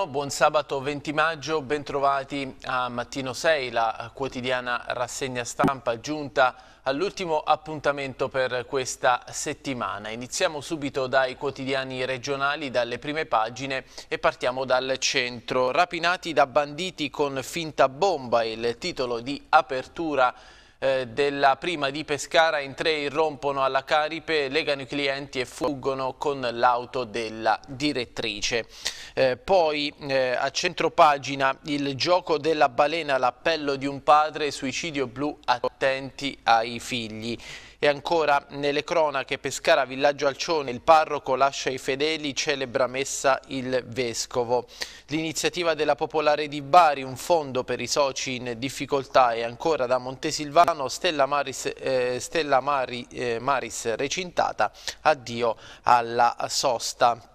buongiorno, buon sabato 20 maggio, bentrovati a Mattino 6, la quotidiana rassegna stampa giunta all'ultimo appuntamento per questa settimana. Iniziamo subito dai quotidiani regionali, dalle prime pagine e partiamo dal centro. Rapinati da banditi con finta bomba, il titolo di apertura eh, della prima di Pescara, in tre irrompono alla caripe, legano i clienti e fuggono con l'auto della direttrice. Eh, poi eh, a centropagina il gioco della balena, l'appello di un padre, suicidio blu, attenti ai figli. E ancora nelle cronache Pescara Villaggio Alcione, il parroco lascia i fedeli, celebra messa il vescovo. L'iniziativa della Popolare di Bari, un fondo per i soci in difficoltà e ancora da Montesilvano, Stella Maris, eh, Stella Mari, eh, Maris recintata, addio alla sosta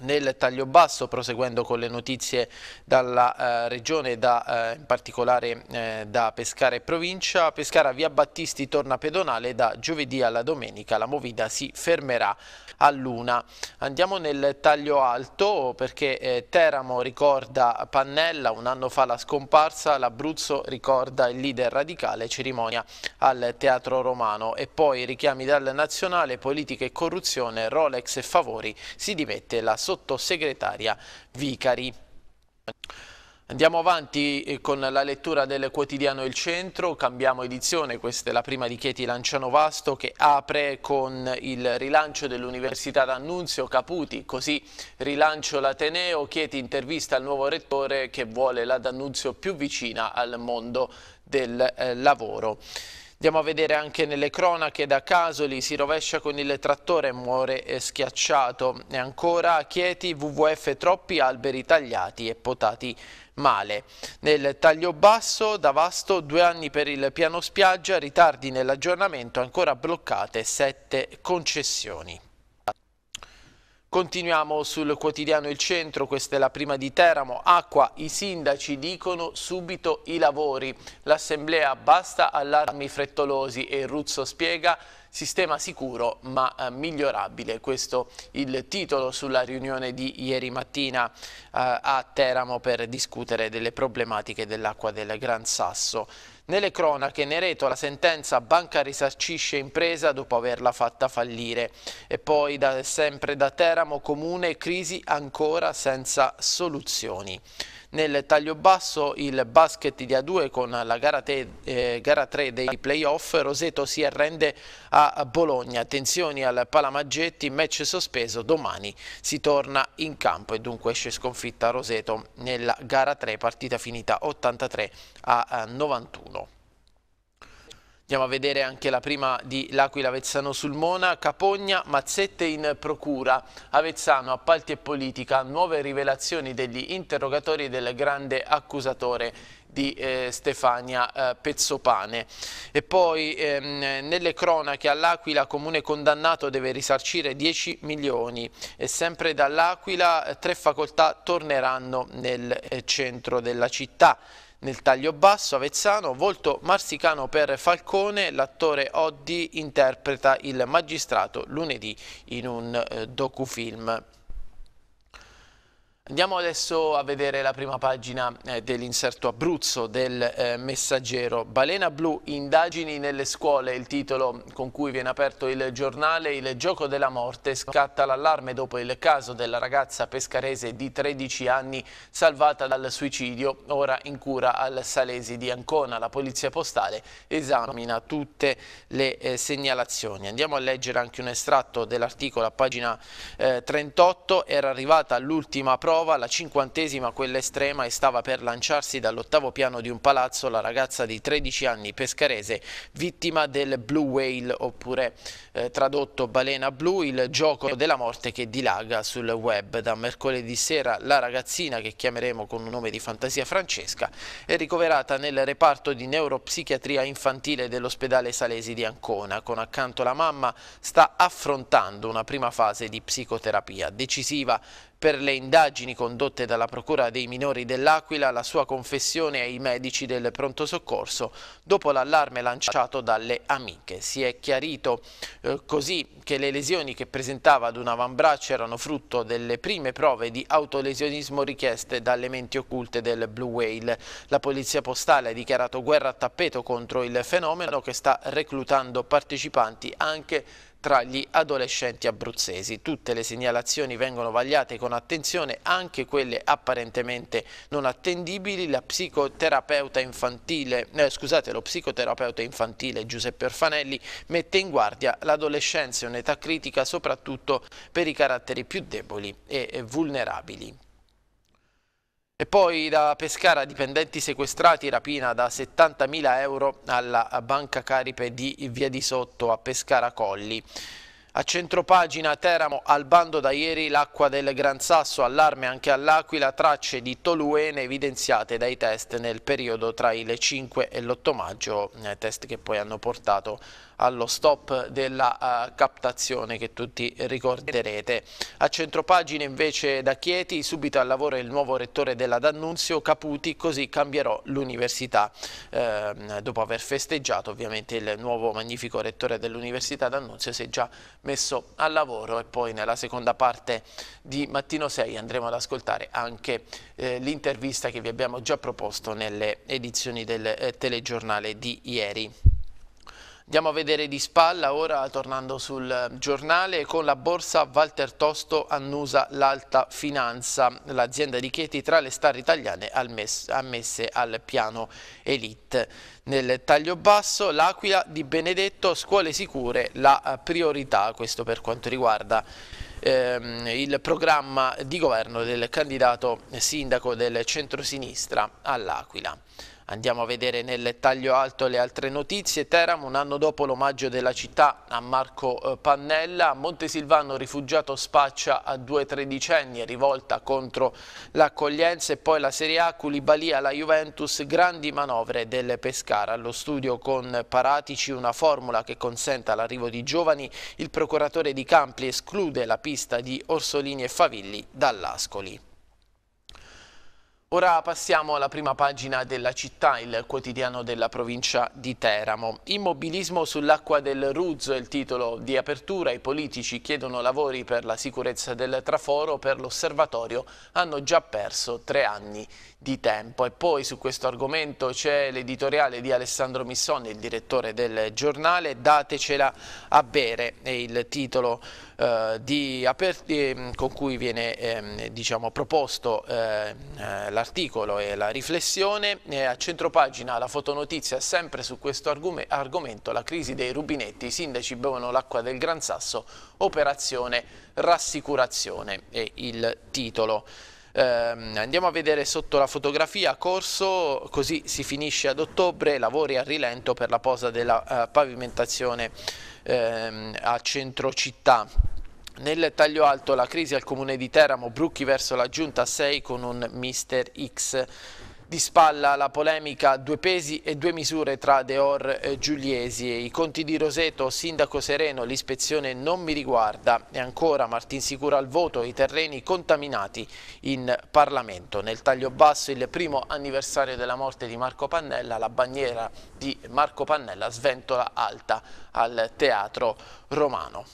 nel taglio basso, proseguendo con le notizie dalla eh, regione, da, eh, in particolare eh, da Pescara e provincia. Pescara via Battisti torna pedonale da giovedì alla domenica, la movida si fermerà all'una. Andiamo nel taglio alto perché eh, Teramo ricorda Pannella, un anno fa la scomparsa, l'Abruzzo ricorda il leader radicale, cerimonia al Teatro Romano e poi richiami dal nazionale, politica e corruzione, Rolex e favori, si dimette la sottosegretaria Vicari. Andiamo avanti eh, con la lettura del quotidiano Il Centro, cambiamo edizione, questa è la prima di Chieti Lanciano Vasto che apre con il rilancio dell'Università d'Annunzio Caputi, così rilancio l'Ateneo, Chieti intervista al nuovo rettore che vuole la D'Annunzio più vicina al mondo del eh, lavoro. Andiamo a vedere anche nelle cronache da Casoli, si rovescia con il trattore e muore eh, schiacciato. E ancora Chieti, WWF troppi alberi tagliati e potati male. Nel taglio basso Davasto, due anni per il piano spiaggia, ritardi nell'aggiornamento, ancora bloccate sette concessioni. Continuiamo sul quotidiano Il Centro, questa è la prima di Teramo. Acqua, i sindaci dicono subito i lavori. L'assemblea basta allarmi frettolosi e Ruzzo spiega sistema sicuro ma eh, migliorabile. Questo il titolo sulla riunione di ieri mattina eh, a Teramo per discutere delle problematiche dell'acqua del Gran Sasso. Nelle cronache Nereto la sentenza banca risarcisce impresa dopo averla fatta fallire e poi da, sempre da Teramo comune crisi ancora senza soluzioni. Nel taglio basso il basket di A2 con la gara, te, eh, gara 3 dei playoff, Roseto si arrende a Bologna, tensioni al Palamaggetti, match sospeso, domani si torna in campo e dunque esce sconfitta Roseto nella gara 3, partita finita 83 a 91. Eh, Andiamo a vedere anche la prima di L'Aquila Avezzano sul Mona, Capogna, mazzette in procura, Avezzano, appalti e politica, nuove rivelazioni degli interrogatori del grande accusatore di eh, Stefania eh, Pezzopane. E poi ehm, nelle cronache all'Aquila comune condannato deve risarcire 10 milioni e sempre dall'Aquila eh, tre facoltà torneranno nel eh, centro della città. Nel taglio basso Avezzano, volto marsicano per Falcone, l'attore Oddi interpreta il magistrato lunedì in un eh, docufilm. Andiamo adesso a vedere la prima pagina eh, dell'inserto Abruzzo del eh, Messaggero. Balena blu, indagini nelle scuole, il titolo con cui viene aperto il giornale Il gioco della morte. Scatta l'allarme dopo il caso della ragazza pescarese di 13 anni salvata dal suicidio, ora in cura al Salesi di Ancona. La polizia postale esamina tutte le eh, segnalazioni. Andiamo a leggere anche un estratto dell'articolo a pagina 38. Eh, Era arrivata l'ultima prova prova, la cinquantesima quella estrema e stava per lanciarsi dall'ottavo piano di un palazzo la ragazza di 13 anni pescarese vittima del Blue Whale oppure eh, tradotto balena blu, il gioco della morte che dilaga sul web. Da mercoledì sera la ragazzina che chiameremo con un nome di fantasia Francesca è ricoverata nel reparto di neuropsichiatria infantile dell'ospedale Salesi di Ancona. Con accanto la mamma sta affrontando una prima fase di psicoterapia decisiva per le indagini condotte dalla Procura dei minori dell'Aquila, la sua confessione ai medici del pronto soccorso dopo l'allarme lanciato dalle amiche. Si è chiarito eh, così che le lesioni che presentava ad un avambraccio erano frutto delle prime prove di autolesionismo richieste dalle menti occulte del Blue Whale. La polizia postale ha dichiarato guerra a tappeto contro il fenomeno che sta reclutando partecipanti anche tra gli adolescenti abruzzesi. Tutte le segnalazioni vengono vagliate con attenzione, anche quelle apparentemente non attendibili. Psicoterapeuta eh, scusate, lo psicoterapeuta infantile Giuseppe Orfanelli mette in guardia l'adolescenza è un'età critica soprattutto per i caratteri più deboli e eh, vulnerabili. E poi da Pescara dipendenti sequestrati, rapina da 70.000 euro alla banca Caripe di Via di Sotto a Pescara Colli. A centropagina Teramo al bando da ieri l'acqua del Gran Sasso, allarme anche all'Aquila, tracce di toluene evidenziate dai test nel periodo tra il 5 e l'8 maggio, eh, test che poi hanno portato allo stop della uh, captazione che tutti ricorderete. A centropagina invece da Chieti, subito al lavoro il nuovo rettore della D'Annunzio, Caputi, così cambierò l'università. Eh, dopo aver festeggiato ovviamente il nuovo magnifico rettore dell'università D'Annunzio si è già messo al lavoro e poi nella seconda parte di Mattino 6 andremo ad ascoltare anche eh, l'intervista che vi abbiamo già proposto nelle edizioni del eh, telegiornale di ieri. Andiamo a vedere di spalla ora, tornando sul eh, giornale, con la borsa Walter Tosto annusa l'alta finanza. L'azienda di Chieti tra le star italiane ammesse al piano elite. Nel taglio basso l'Aquila di Benedetto, scuole sicure, la eh, priorità, questo per quanto riguarda ehm, il programma di governo del candidato sindaco del centrosinistra all'Aquila. Andiamo a vedere nel taglio alto le altre notizie. Teramo, un anno dopo l'omaggio della città a Marco eh, Pannella. Montesilvano, rifugiato spaccia a due tredicenni, rivolta contro l'accoglienza. E poi la Serie A, Culibalia, la Juventus, grandi manovre del Pescara. Allo studio con Paratici una formula che consenta l'arrivo di giovani. Il procuratore di Campli esclude la pista di Orsolini e Favilli dall'Ascoli. Ora passiamo alla prima pagina della città, il quotidiano della provincia di Teramo. Immobilismo sull'acqua del Ruzzo è il titolo di apertura. I politici chiedono lavori per la sicurezza del traforo per l'osservatorio. Hanno già perso tre anni di tempo. E poi su questo argomento c'è l'editoriale di Alessandro Missoni, il direttore del giornale. Datecela a bere è il titolo eh, di aperti, mm, con cui viene ehm, diciamo, proposto ehm, l'articolo e la riflessione. E a centropagina la fotonotizia è sempre su questo argome argomento, la crisi dei rubinetti, i sindaci bevono l'acqua del Gran Sasso, operazione rassicurazione è il titolo. Ehm, andiamo a vedere sotto la fotografia corso, così si finisce ad ottobre, lavori a rilento per la posa della eh, pavimentazione ehm, a centro città. Nel taglio alto la crisi al comune di Teramo, Brucchi verso la giunta 6 con un Mister X di spalla la polemica due pesi e due misure tra Deor e Giuliesi e i conti di Roseto, sindaco sereno, l'ispezione non mi riguarda e ancora Martin Sicura al voto i terreni contaminati in Parlamento. Nel taglio basso il primo anniversario della morte di Marco Pannella, la bandiera di Marco Pannella sventola alta al teatro romano.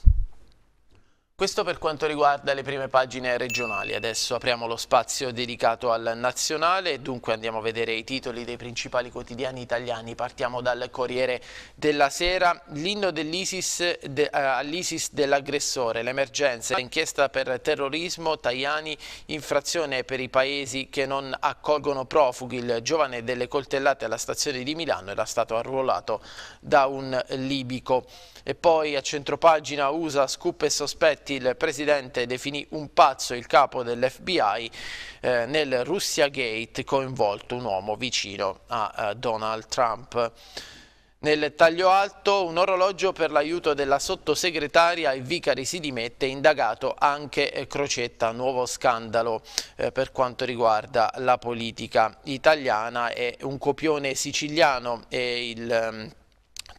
Questo per quanto riguarda le prime pagine regionali, adesso apriamo lo spazio dedicato al nazionale dunque andiamo a vedere i titoli dei principali quotidiani italiani. Partiamo dal Corriere della Sera, l'inno dell'ISIS de, eh, all'ISIS dell'aggressore, l'emergenza, Inchiesta per terrorismo, Tajani, infrazione per i paesi che non accolgono profughi, il giovane delle coltellate alla stazione di Milano era stato arruolato da un libico. E poi a centropagina USA scoop e sospetti, il presidente definì un pazzo il capo dell'FBI eh, nel Russia Gate coinvolto un uomo vicino a uh, Donald Trump. Nel taglio alto un orologio per l'aiuto della sottosegretaria e Vicari si dimette, indagato anche eh, Crocetta, nuovo scandalo eh, per quanto riguarda la politica italiana e un copione siciliano e il... Ehm,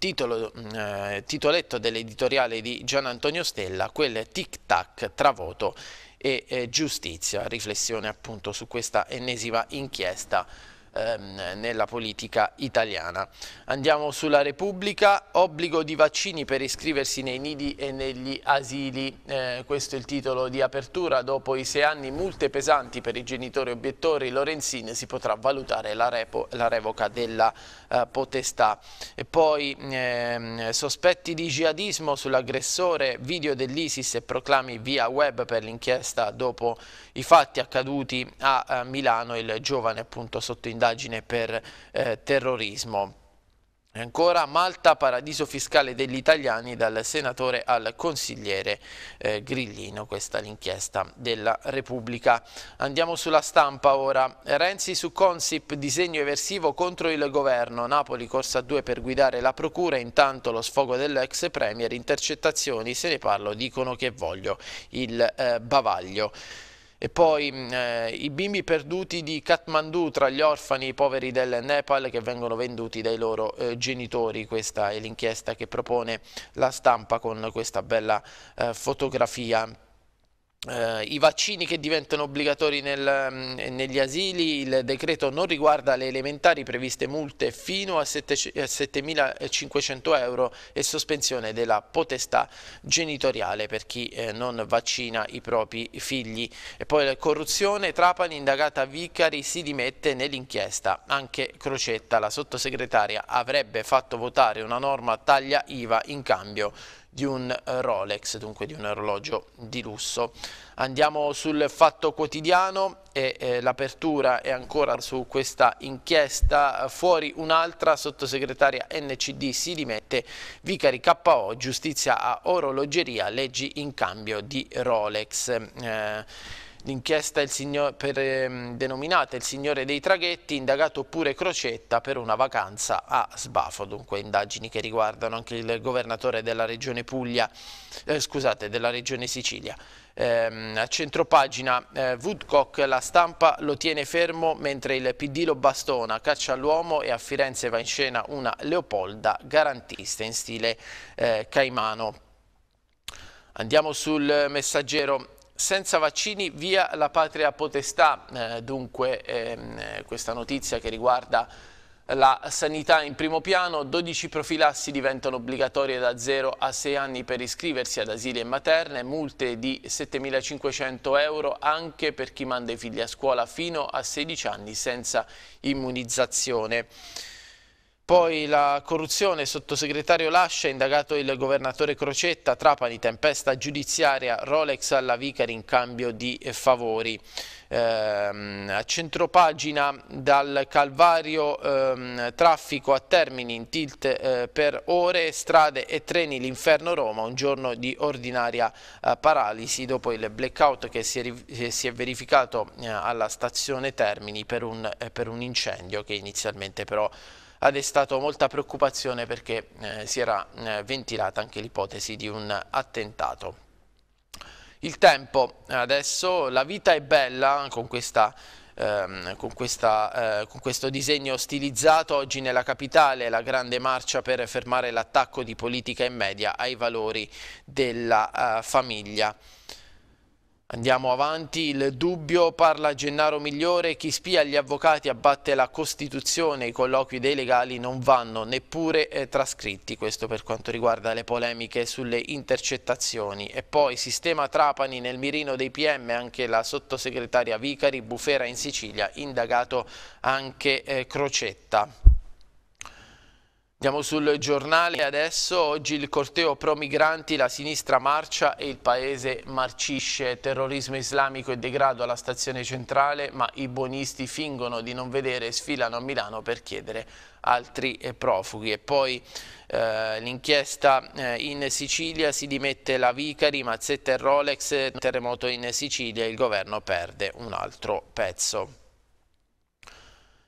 titolo, mm, eh, titoletto dell'editoriale di Gian Antonio Stella, quel tic-tac tra voto e eh, giustizia, riflessione appunto su questa ennesima inchiesta Ehm, nella politica italiana. Andiamo sulla Repubblica, obbligo di vaccini per iscriversi nei nidi e negli asili, eh, questo è il titolo di apertura, dopo i sei anni multe pesanti per i genitori obiettori, Lorenzin si potrà valutare la, repo, la revoca della eh, potestà. E poi ehm, sospetti di jihadismo sull'aggressore, video dell'ISIS e proclami via web per l'inchiesta dopo i fatti accaduti a, a eh, Milano, il giovane appunto sotto indagine indagine per eh, terrorismo. E ancora Malta, paradiso fiscale degli italiani, dal senatore al consigliere eh, Grillino, questa l'inchiesta della Repubblica. Andiamo sulla stampa ora. Renzi su Consip, disegno eversivo contro il governo. Napoli corsa a due per guidare la procura, intanto lo sfogo dell'ex premier, intercettazioni, se ne parlo, dicono che voglio il eh, bavaglio. E poi mm, eh, i bimbi perduti di Kathmandu tra gli orfani, i poveri del Nepal che vengono venduti dai loro eh, genitori. Questa è l'inchiesta che propone la stampa con questa bella eh, fotografia. Uh, I vaccini che diventano obbligatori nel, mm, negli asili, il decreto non riguarda le elementari previste multe fino a, 7.500 euro e sospensione della potestà genitoriale per chi eh, non vaccina i propri figli. E poi la corruzione, Trapani indagata Vicari si dimette nell'inchiesta, anche Crocetta, la sottosegretaria, avrebbe fatto votare una norma taglia IVA in cambio di un Rolex, dunque di un orologio di lusso. Andiamo sul fatto quotidiano e eh, l'apertura è ancora su questa inchiesta. Fuori un'altra sottosegretaria NCD si dimette, Vicari KO, giustizia a orologeria, leggi in cambio di Rolex. Eh, L'inchiesta eh, denominata Il Signore dei Traghetti, indagato pure Crocetta per una vacanza a Sbafo, dunque indagini che riguardano anche il governatore della regione, Puglia, eh, scusate, della regione Sicilia. Eh, a centropagina eh, Woodcock la stampa lo tiene fermo mentre il PD lo bastona, caccia all'uomo e a Firenze va in scena una Leopolda garantista in stile eh, Caimano. Andiamo sul messaggero senza vaccini via la patria potestà, eh, dunque ehm, questa notizia che riguarda la sanità in primo piano, 12 profilassi diventano obbligatorie da 0 a 6 anni per iscriversi ad asili e materne, multe di 7.500 euro anche per chi manda i figli a scuola fino a 16 anni senza immunizzazione. Poi la corruzione, sottosegretario Lascia, indagato il governatore Crocetta, Trapani, tempesta giudiziaria, Rolex alla Vicari in cambio di favori. Ehm, a centropagina dal Calvario ehm, traffico a termini in tilt eh, per ore, strade e treni l'inferno Roma, un giorno di ordinaria eh, paralisi dopo il blackout che si è, si è verificato eh, alla stazione Termini per un, eh, per un incendio che inizialmente però ha destato molta preoccupazione perché eh, si era eh, ventilata anche l'ipotesi di un attentato. Il tempo adesso, la vita è bella con questa ehm, con, questa, eh, con, questo disegno stilizzato oggi nella capitale, la grande marcia per fermare l'attacco di politica e media ai valori della eh, famiglia. Andiamo avanti, il dubbio parla Gennaro Migliore, chi spia gli avvocati abbatte la Costituzione, i colloqui dei legali non vanno neppure eh, trascritti, questo per quanto riguarda le polemiche sulle intercettazioni. E poi sistema Trapani nel mirino dei PM, anche la sottosegretaria Vicari, Bufera in Sicilia, indagato anche eh, Crocetta. Andiamo sul giornale adesso, oggi il corteo pro migranti, la sinistra marcia e il paese marcisce, terrorismo islamico e degrado alla stazione centrale, ma i buonisti fingono di non vedere e sfilano a Milano per chiedere altri eh, profughi. E poi eh, l'inchiesta eh, in Sicilia, si dimette la Vicari, Mazzetta e Rolex, terremoto in Sicilia, il governo perde un altro pezzo.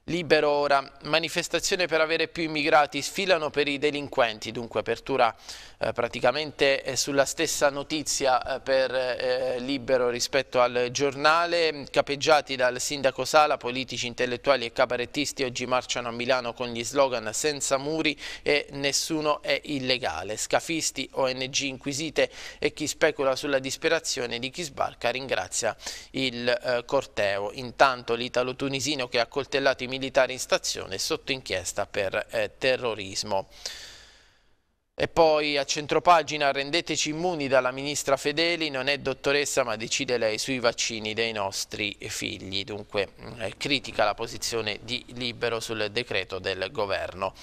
Libero ora, manifestazione per avere più immigrati, sfilano per i delinquenti, dunque apertura eh, praticamente eh, sulla stessa notizia eh, per eh, Libero rispetto al giornale, capeggiati dal sindaco Sala, politici, intellettuali e cabarettisti oggi marciano a Milano con gli slogan senza muri e nessuno è illegale, scafisti, ONG inquisite e chi specula sulla disperazione di chi sbarca ringrazia il eh, corteo. Intanto l'italo-tunisino che ha coltellato i militare in stazione sotto inchiesta per eh, terrorismo. E poi a centropagina rendeteci immuni dalla ministra Fedeli, non è dottoressa ma decide lei sui vaccini dei nostri figli. Dunque eh, critica la posizione di Libero sul decreto del governo.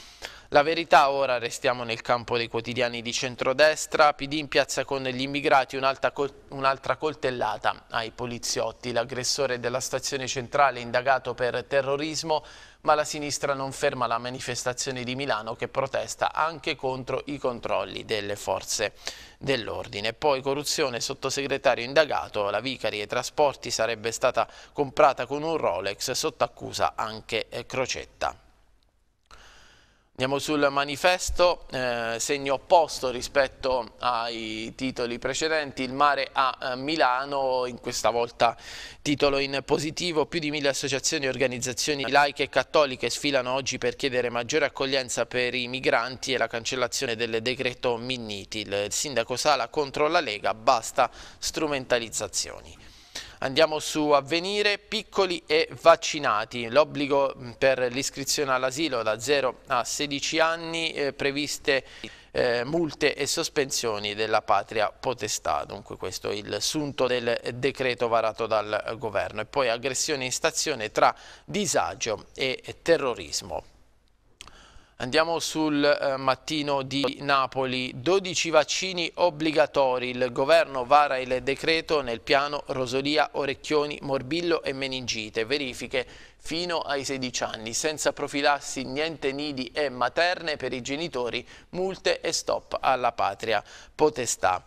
La verità ora restiamo nel campo dei quotidiani di centrodestra, PD in piazza con gli immigrati, un'altra col un coltellata ai poliziotti. L'aggressore della stazione centrale indagato per terrorismo ma la sinistra non ferma la manifestazione di Milano che protesta anche contro i controlli delle forze dell'ordine. Poi corruzione, sottosegretario indagato, la Vicari e Trasporti sarebbe stata comprata con un Rolex, sotto accusa anche eh, Crocetta. Andiamo sul manifesto, eh, segno opposto rispetto ai titoli precedenti, il mare a eh, Milano, in questa volta titolo in positivo, più di mille associazioni e organizzazioni laiche e cattoliche sfilano oggi per chiedere maggiore accoglienza per i migranti e la cancellazione del decreto Minniti. Il sindaco Sala contro la Lega, basta strumentalizzazioni. Andiamo su avvenire, piccoli e vaccinati. L'obbligo mm, per l'iscrizione all'asilo da 0 a 16 anni eh, previste eh, multe e sospensioni della patria potestà. Dunque questo è il sunto del decreto varato dal governo. E poi aggressione in stazione tra disagio e terrorismo. Andiamo sul eh, mattino di Napoli. 12 vaccini obbligatori. Il governo vara il decreto nel piano Rosolia, Orecchioni, Morbillo e Meningite. Verifiche fino ai 16 anni. Senza profilassi niente nidi e materne per i genitori. Multe e stop alla patria. Potestà.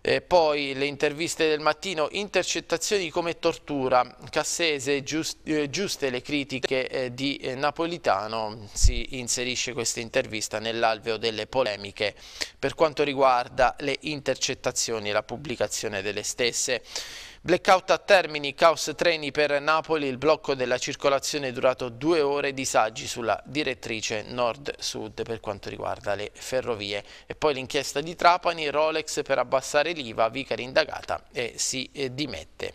E eh, poi le interviste del mattino, intercettazioni come tortura, Cassese, giust, eh, giuste le critiche eh, di eh, Napolitano, si inserisce questa intervista nell'alveo delle polemiche per quanto riguarda le intercettazioni e la pubblicazione delle stesse. Blackout a Termini, caos treni per Napoli, il blocco della circolazione è durato due ore, disagi sulla direttrice nord-sud per quanto riguarda le ferrovie. E poi l'inchiesta di Trapani, Rolex per abbassare l'IVA, Vicari indagata e si eh, dimette.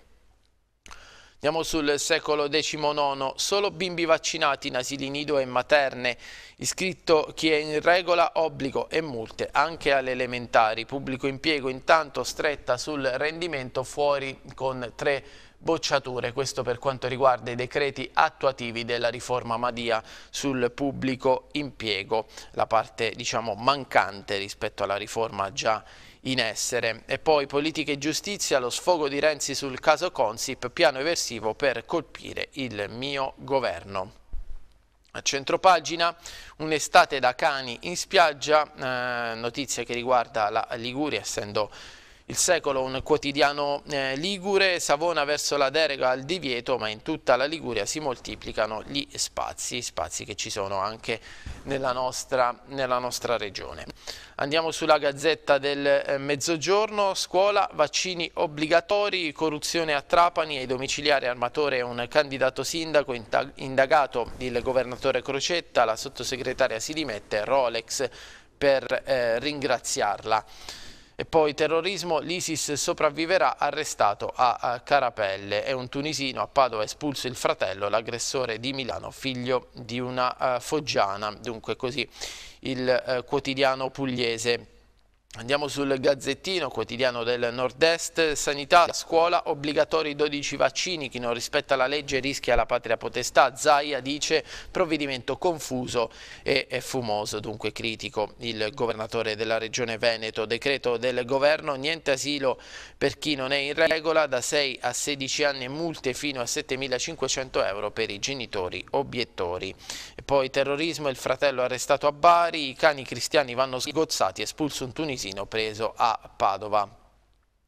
Andiamo sul secolo XIX, solo bimbi vaccinati in asili nido e materne, iscritto chi è in regola obbligo e multe anche alle elementari, pubblico impiego intanto stretta sul rendimento fuori con tre bocciature. Questo per quanto riguarda i decreti attuativi della riforma Madia sul pubblico impiego, la parte diciamo mancante rispetto alla riforma già in essere. E poi politica e giustizia, lo sfogo di Renzi sul caso Consip, piano eversivo per colpire il mio governo. A centropagina, un'estate da cani in spiaggia, eh, notizia che riguarda la Liguria, essendo il secolo un quotidiano eh, ligure, Savona verso la deroga al divieto, ma in tutta la Liguria si moltiplicano gli spazi, spazi che ci sono anche nella nostra, nella nostra regione. Andiamo sulla Gazzetta del eh, Mezzogiorno, scuola, vaccini obbligatori, corruzione a Trapani, ai domiciliari armatore un candidato sindaco indagato, il governatore Crocetta, la sottosegretaria si dimette, Rolex per eh, ringraziarla. E poi terrorismo, l'ISIS sopravviverà arrestato a Carapelle. È un tunisino a Padova espulso il fratello, l'aggressore di Milano, figlio di una eh, foggiana. Dunque così il eh, quotidiano pugliese Andiamo sul Gazzettino, quotidiano del Nord-Est, sanità, scuola, obbligatori 12 vaccini, chi non rispetta la legge rischia la patria potestà, Zaia dice provvedimento confuso e fumoso, dunque critico il governatore della regione Veneto, decreto del governo, niente asilo per chi non è in regola, da 6 a 16 anni multe fino a 7.500 euro per i genitori obiettori. Poi terrorismo, il fratello arrestato a Bari, i cani cristiani vanno sgozzati, espulso un tunisino preso a Padova.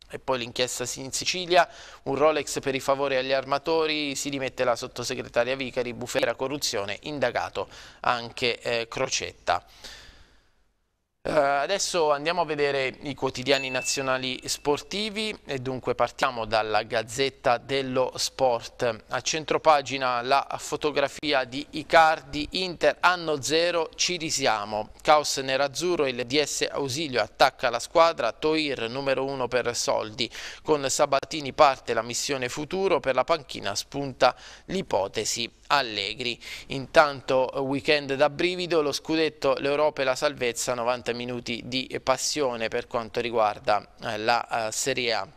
E poi l'inchiesta in Sicilia, un Rolex per i favori agli armatori, si dimette la sottosegretaria Vicari, bufera corruzione, indagato anche eh, Crocetta. Uh, adesso andiamo a vedere i quotidiani nazionali sportivi e dunque partiamo dalla Gazzetta dello Sport. A centropagina la fotografia di Icardi, Inter anno zero, ci risiamo. Caos nerazzurro, il DS Ausilio attacca la squadra, Toir numero uno per soldi. Con Sabatini parte la missione futuro, per la panchina spunta l'ipotesi Allegri. Intanto weekend da brivido, lo scudetto, l'Europa e la salvezza 90 minuti di passione per quanto riguarda eh, la eh, Serie A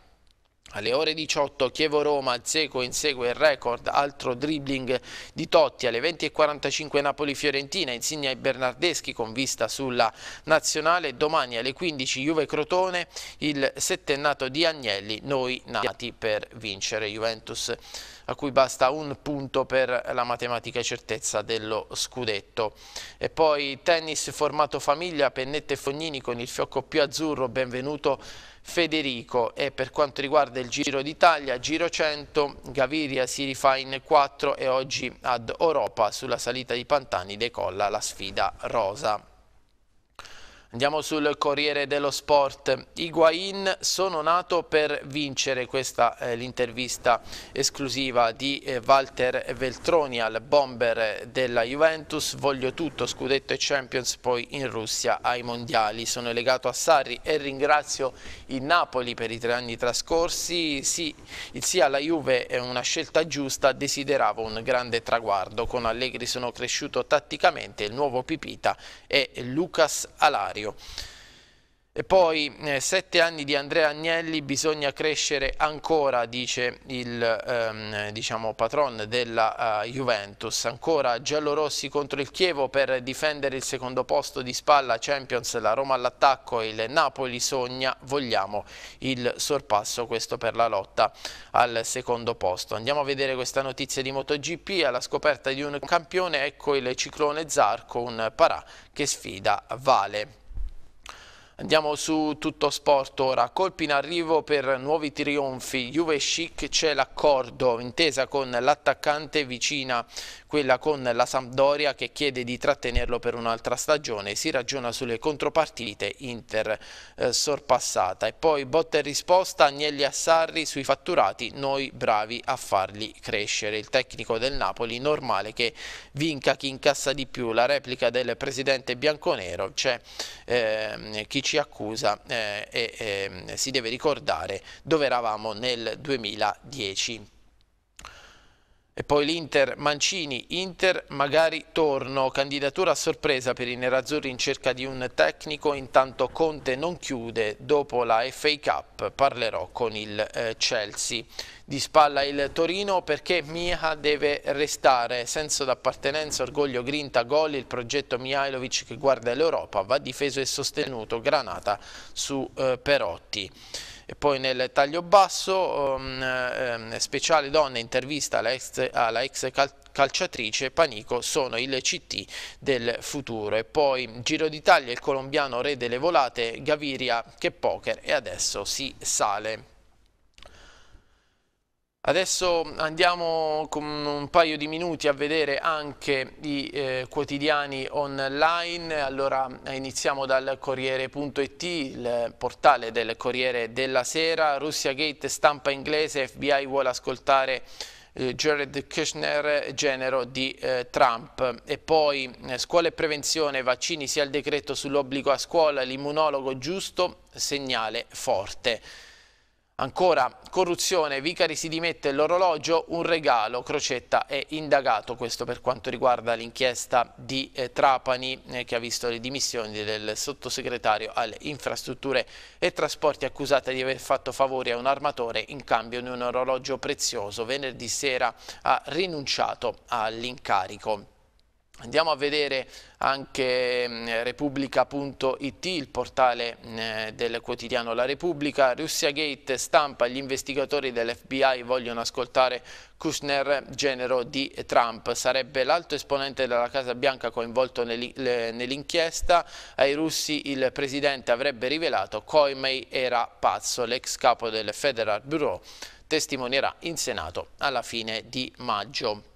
alle ore 18 Chievo-Roma, Zeco insegue il record, altro dribbling di Totti. Alle 20.45 Napoli-Fiorentina, Insigne i Bernardeschi con vista sulla nazionale. Domani alle 15 Juve-Crotone, il settennato di Agnelli, noi nati per vincere. Juventus a cui basta un punto per la matematica certezza dello scudetto. E poi tennis formato famiglia, Pennette e Fognini con il fiocco più azzurro, benvenuto Federico e per quanto riguarda il Giro d'Italia, Giro 100, Gaviria si rifà in 4 e oggi ad Europa sulla salita di Pantani decolla la sfida rosa. Andiamo sul Corriere dello Sport. Higuain sono nato per vincere, questa è eh, l'intervista esclusiva di eh, Walter Veltroni al bomber della Juventus. Voglio tutto, scudetto e Champions, poi in Russia ai mondiali. Sono legato a Sarri e ringrazio il Napoli per i tre anni trascorsi. Sì, il sì alla Juve è una scelta giusta, desideravo un grande traguardo. Con Allegri sono cresciuto tatticamente, il nuovo Pipita è Lucas Alari necessario. E poi eh, sette anni di Andrea Agnelli, bisogna crescere ancora, dice il ehm, diciamo, patron della eh, Juventus. Ancora giallorossi contro il Chievo per difendere il secondo posto di spalla Champions, la Roma all'attacco e il Napoli sogna, vogliamo il sorpasso, questo per la lotta al secondo posto. Andiamo a vedere questa notizia di MotoGP, alla scoperta di un campione, ecco il ciclone Zarco, un parà che sfida Vale. Andiamo su tutto sport ora, colpi in arrivo per nuovi trionfi, Juve Chic c'è l'accordo, intesa con l'attaccante vicina quella con la Sampdoria che chiede di trattenerlo per un'altra stagione. Si ragiona sulle contropartite Inter eh, sorpassata. E poi botta e risposta Agnelli Assarri sui fatturati, noi bravi a farli crescere. Il tecnico del Napoli normale che vinca chi incassa di più. La replica del presidente bianconero c'è cioè, chi ci accusa eh, e eh, si deve ricordare dove eravamo nel 2010. E poi l'Inter Mancini, Inter magari torno, candidatura a sorpresa per i nerazzurri in cerca di un tecnico, intanto Conte non chiude, dopo la FA Cup parlerò con il eh, Chelsea. Di spalla il Torino perché Mia deve restare, senso d'appartenenza, orgoglio, grinta, gol, il progetto Mihailovic che guarda l'Europa va difeso e sostenuto, granata su eh, Perotti. E poi nel taglio basso, um, um, speciale donne intervista alla ex, alla ex cal calciatrice Panico sono il CT del futuro e poi Giro d'Italia il colombiano re delle volate Gaviria che poker e adesso si sale Adesso andiamo con un paio di minuti a vedere anche i eh, quotidiani online, allora iniziamo dal Corriere.it, il portale del Corriere della Sera, Russia Gate, stampa inglese, FBI vuole ascoltare eh, Jared Kushner, genero di eh, Trump. E poi eh, scuola e prevenzione, vaccini sia il decreto sull'obbligo a scuola, l'immunologo giusto, segnale forte. Ancora, corruzione, Vicari si dimette l'orologio, un regalo, Crocetta è indagato, questo per quanto riguarda l'inchiesta di eh, Trapani eh, che ha visto le dimissioni del sottosegretario alle infrastrutture e trasporti accusata di aver fatto favori a un armatore in cambio di un orologio prezioso. Venerdì sera ha rinunciato all'incarico. Andiamo a vedere anche repubblica.it, il portale del quotidiano La Repubblica. Russia Gate stampa, gli investigatori dell'FBI vogliono ascoltare Kushner, genero di Trump. Sarebbe l'alto esponente della Casa Bianca coinvolto nell'inchiesta. Ai russi il presidente avrebbe rivelato Koimei era pazzo, l'ex capo del Federal Bureau testimonierà in Senato alla fine di maggio.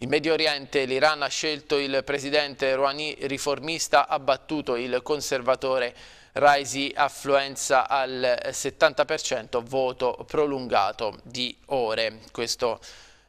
In Medio Oriente l'Iran ha scelto il presidente Rouhani riformista, ha battuto il conservatore Raisi affluenza al 70%, voto prolungato di ore. Questo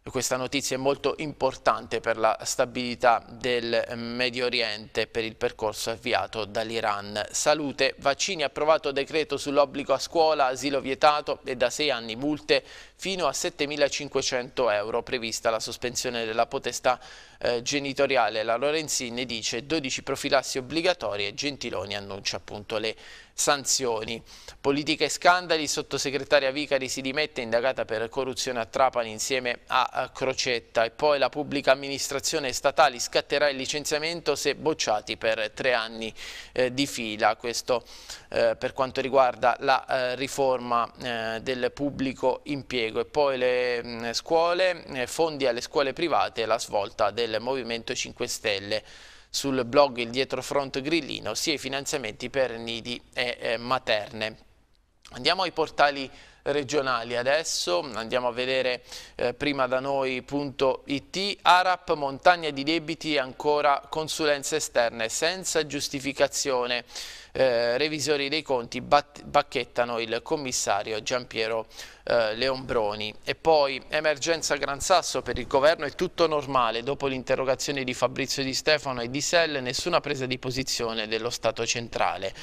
questa notizia è molto importante per la stabilità del Medio Oriente e per il percorso avviato dall'Iran. Salute, vaccini approvato decreto sull'obbligo a scuola, asilo vietato e da sei anni multe fino a 7.500 euro, prevista la sospensione della potestà eh, genitoriale la Lorenzini dice 12 profilassi obbligatorie, Gentiloni annuncia appunto le sanzioni. Politica e scandali, sottosegretaria Vicari si dimette indagata per corruzione a Trapani insieme a Crocetta e poi la pubblica amministrazione statale scatterà il licenziamento se bocciati per tre anni eh, di fila. Questo eh, per quanto riguarda la eh, riforma eh, del pubblico impiego e poi le mh, mm, scuole, eh, fondi alle scuole private e la svolta del del Movimento 5 Stelle sul blog Il Dietro Front Grillino, sia i finanziamenti per nidi e eh, materne. Andiamo ai portali regionali adesso, andiamo a vedere eh, prima da noi.it, ARAP, montagna di debiti e ancora consulenze esterne senza giustificazione eh, revisori dei conti bacchettano il commissario Giampiero eh, Leombroni. E poi emergenza Gran Sasso per il governo è tutto normale, dopo l'interrogazione di Fabrizio Di Stefano e di Selle nessuna presa di posizione dello Stato centrale.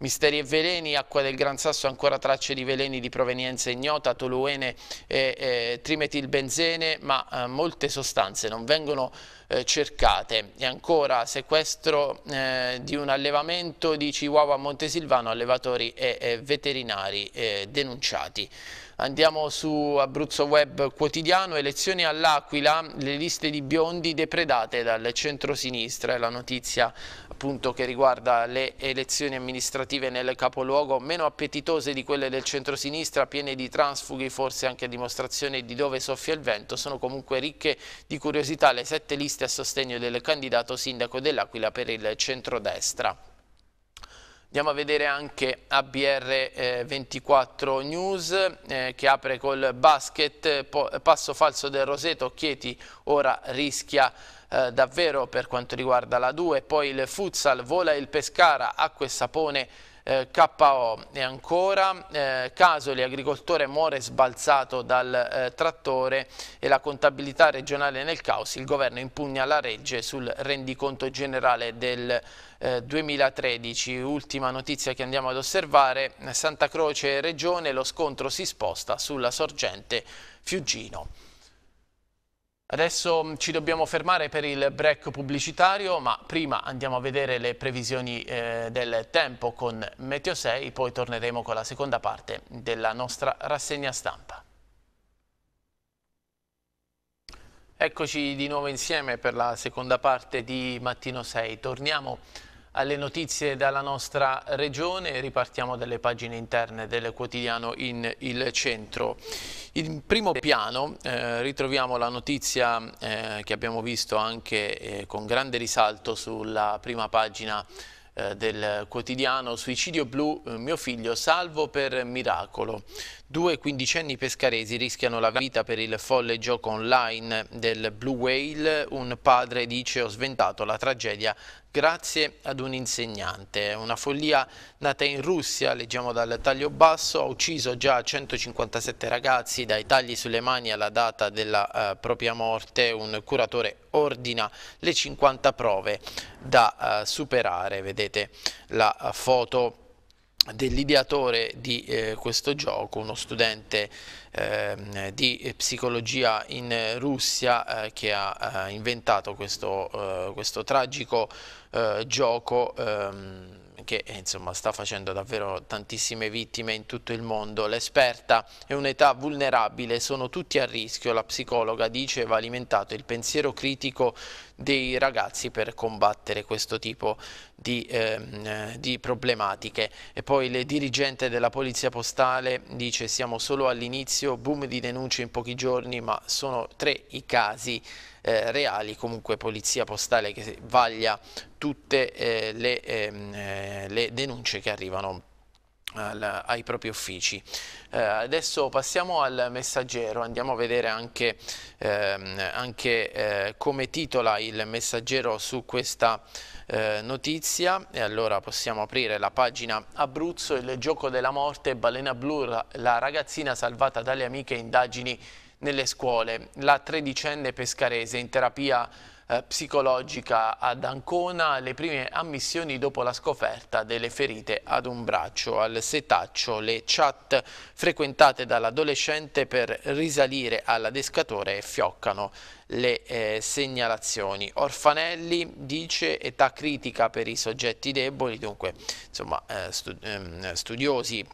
Misteri e veleni, acqua del Gran Sasso, ancora tracce di veleni di provenienza ignota, toluene e eh, trimetilbenzene, ma eh, molte sostanze non vengono eh, cercate. E ancora sequestro eh, di un allevamento di Chihuahua a Montesilvano, allevatori e veterinari eh, denunciati. Andiamo su Abruzzo Web Quotidiano, elezioni all'Aquila, le liste di biondi depredate dal centro-sinistra, è la notizia appunto che riguarda le elezioni amministrative nel capoluogo, meno appetitose di quelle del centrosinistra, piene di transfughi, forse anche a dimostrazione di dove soffia il vento, sono comunque ricche di curiosità le sette liste a sostegno del candidato sindaco dell'Aquila per il centrodestra. Andiamo a vedere anche ABR24 eh, News eh, che apre col basket, passo falso del Roseto, Chieti ora rischia eh, davvero per quanto riguarda la 2, poi il futsal vola il Pescara, acque sapone eh, KO e ancora eh, Casoli, agricoltore muore sbalzato dal eh, trattore e la contabilità regionale nel caos, il governo impugna la legge sul rendiconto generale del 2013. Eh, Ultima notizia che andiamo ad osservare, Santa Croce e Regione, lo scontro si sposta sulla sorgente Fiuggino. Adesso mm, ci dobbiamo fermare per il break pubblicitario, ma prima andiamo a vedere le previsioni eh, del tempo con Meteo 6, poi torneremo con la seconda parte della nostra rassegna stampa. Eccoci di nuovo insieme per la seconda parte di Mattino 6. Torniamo alle notizie dalla nostra regione ripartiamo dalle pagine interne del quotidiano in il centro. In primo piano eh, ritroviamo la notizia eh, che abbiamo visto anche eh, con grande risalto sulla prima pagina eh, del quotidiano Suicidio blu, eh, mio figlio salvo per miracolo. Due quindicenni pescaresi rischiano la vita per il folle gioco online del Blue Whale. Un padre dice ho sventato la tragedia grazie ad un insegnante. Una follia nata in Russia, leggiamo dal taglio basso, ha ucciso già 157 ragazzi dai tagli sulle mani alla data della eh, propria morte. Un curatore ordina le 50 prove da eh, superare, vedete la eh, foto dell'ideatore di eh, questo gioco, uno studente eh, di psicologia in Russia eh, che ha eh, inventato questo, eh, questo tragico eh, gioco ehm, che eh, insomma, sta facendo davvero tantissime vittime in tutto il mondo. L'esperta è un'età vulnerabile, sono tutti a rischio. La psicologa dice va alimentato il pensiero critico dei ragazzi per combattere questo tipo di, ehm, eh, di problematiche. E poi il dirigente della Polizia Postale dice siamo solo all'inizio, boom di denunce in pochi giorni, ma sono tre i casi eh, reali, comunque polizia postale che vaglia tutte eh, le, ehm, eh, le denunce che arrivano ai propri uffici. Eh, adesso passiamo al messaggero, andiamo a vedere anche, ehm, anche eh, come titola il messaggero su questa eh, notizia e allora possiamo aprire la pagina Abruzzo, il gioco della morte, balena blu, la ragazzina salvata dalle amiche, indagini nelle scuole. La tredicenne pescarese in terapia eh, psicologica ad Ancona, le prime ammissioni dopo la scoperta delle ferite ad un braccio. Al setaccio le chat frequentate dall'adolescente per risalire alla descatore fioccano le eh, segnalazioni. Orfanelli dice età critica per i soggetti deboli, dunque insomma eh, studi ehm, studiosi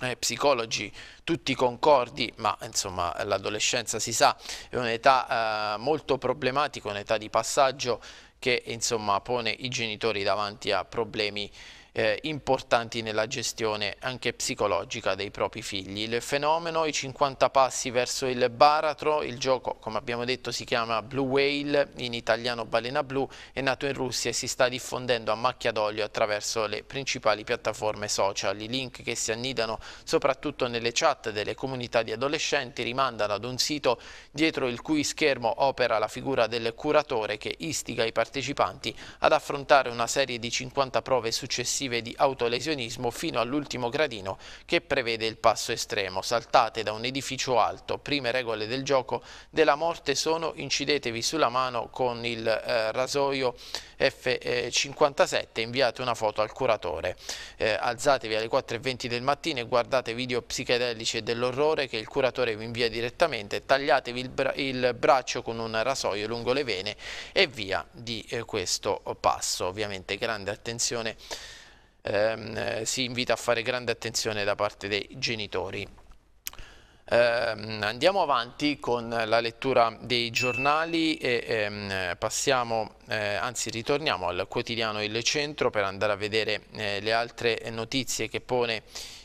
eh, psicologi tutti concordi, ma insomma l'adolescenza si sa è un'età eh, molto problematica, un'età di passaggio che insomma pone i genitori davanti a problemi eh, importanti nella gestione anche psicologica dei propri figli. Il fenomeno, i 50 passi verso il baratro, il gioco come abbiamo detto si chiama Blue Whale, in italiano balena blu, è nato in Russia e si sta diffondendo a macchia d'olio attraverso le principali piattaforme social. I link che si annidano soprattutto nelle chat delle comunità di adolescenti rimandano ad un sito dietro il cui schermo opera la figura del curatore che istiga i partecipanti ad affrontare una serie di 50 prove successive offensive di autolesionismo fino all'ultimo gradino che prevede il passo estremo. Saltate da un edificio alto, prime regole del gioco della morte sono incidetevi sulla mano con il eh, rasoio F57, inviate una foto al curatore. Eh, alzatevi alle 4.20 del mattino e guardate video psichedelici dell'orrore che il curatore vi invia direttamente, tagliatevi il, bra il braccio con un rasoio lungo le vene e via di eh, questo passo. Ovviamente grande attenzione ehm, si invita a fare grande attenzione da parte dei genitori. Ehm, andiamo avanti con la lettura dei giornali e ehm, passiamo, eh, anzi ritorniamo al quotidiano Il Centro per andare a vedere eh, le altre notizie che pone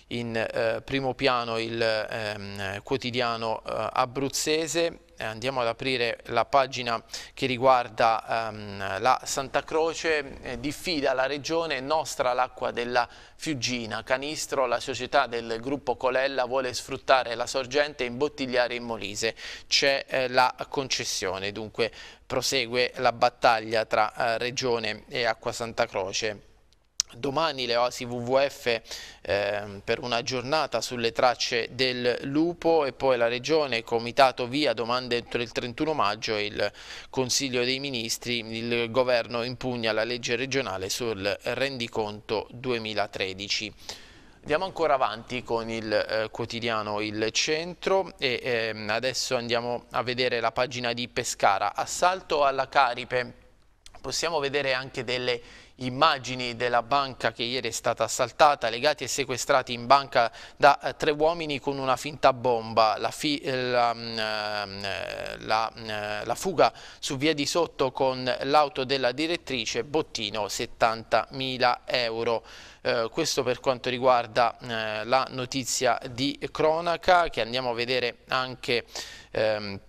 in eh, primo piano il ehm, quotidiano eh, abruzzese eh, andiamo ad aprire la pagina che riguarda um, la Santa Croce, eh, diffida la regione, nostra l'acqua della Fiuggina, Canistro, la società del gruppo Colella vuole sfruttare la sorgente e imbottigliare in Molise, c'è eh, la concessione, dunque prosegue la battaglia tra eh, regione e acqua Santa Croce domani le oasi WWF eh, per una giornata sulle tracce del lupo e poi la regione, comitato via, domande entro il 31 maggio e il Consiglio dei Ministri, il governo impugna la legge regionale sul rendiconto 2013. Andiamo ancora avanti con il eh, quotidiano Il Centro e eh, adesso andiamo a vedere la pagina di Pescara. Assalto alla Caripe. Possiamo vedere anche delle immagini della banca che ieri è stata assaltata, legati e sequestrati in banca da eh, tre uomini con una finta bomba, la, fi eh, la, mm, eh, la, mm, la fuga su via di sotto con l'auto della direttrice, bottino 70.000 euro. Eh, questo per quanto riguarda eh, la notizia di cronaca che andiamo a vedere anche ehm,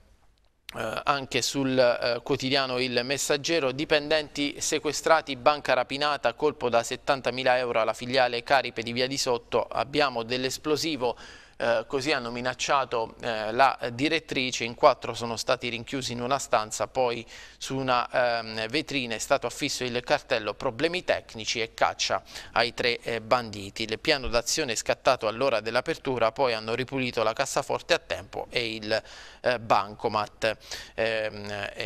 eh, anche sul eh, quotidiano Il Messaggero, dipendenti sequestrati, banca rapinata, colpo da 70.000 euro alla filiale Caripe di Via di Sotto, abbiamo dell'esplosivo eh, così hanno minacciato eh, la direttrice, in quattro sono stati rinchiusi in una stanza, poi su una ehm, vetrina è stato affisso il cartello problemi tecnici e caccia ai tre eh, banditi. Il piano d'azione è scattato all'ora dell'apertura, poi hanno ripulito la cassaforte a tempo e il eh, bancomat. è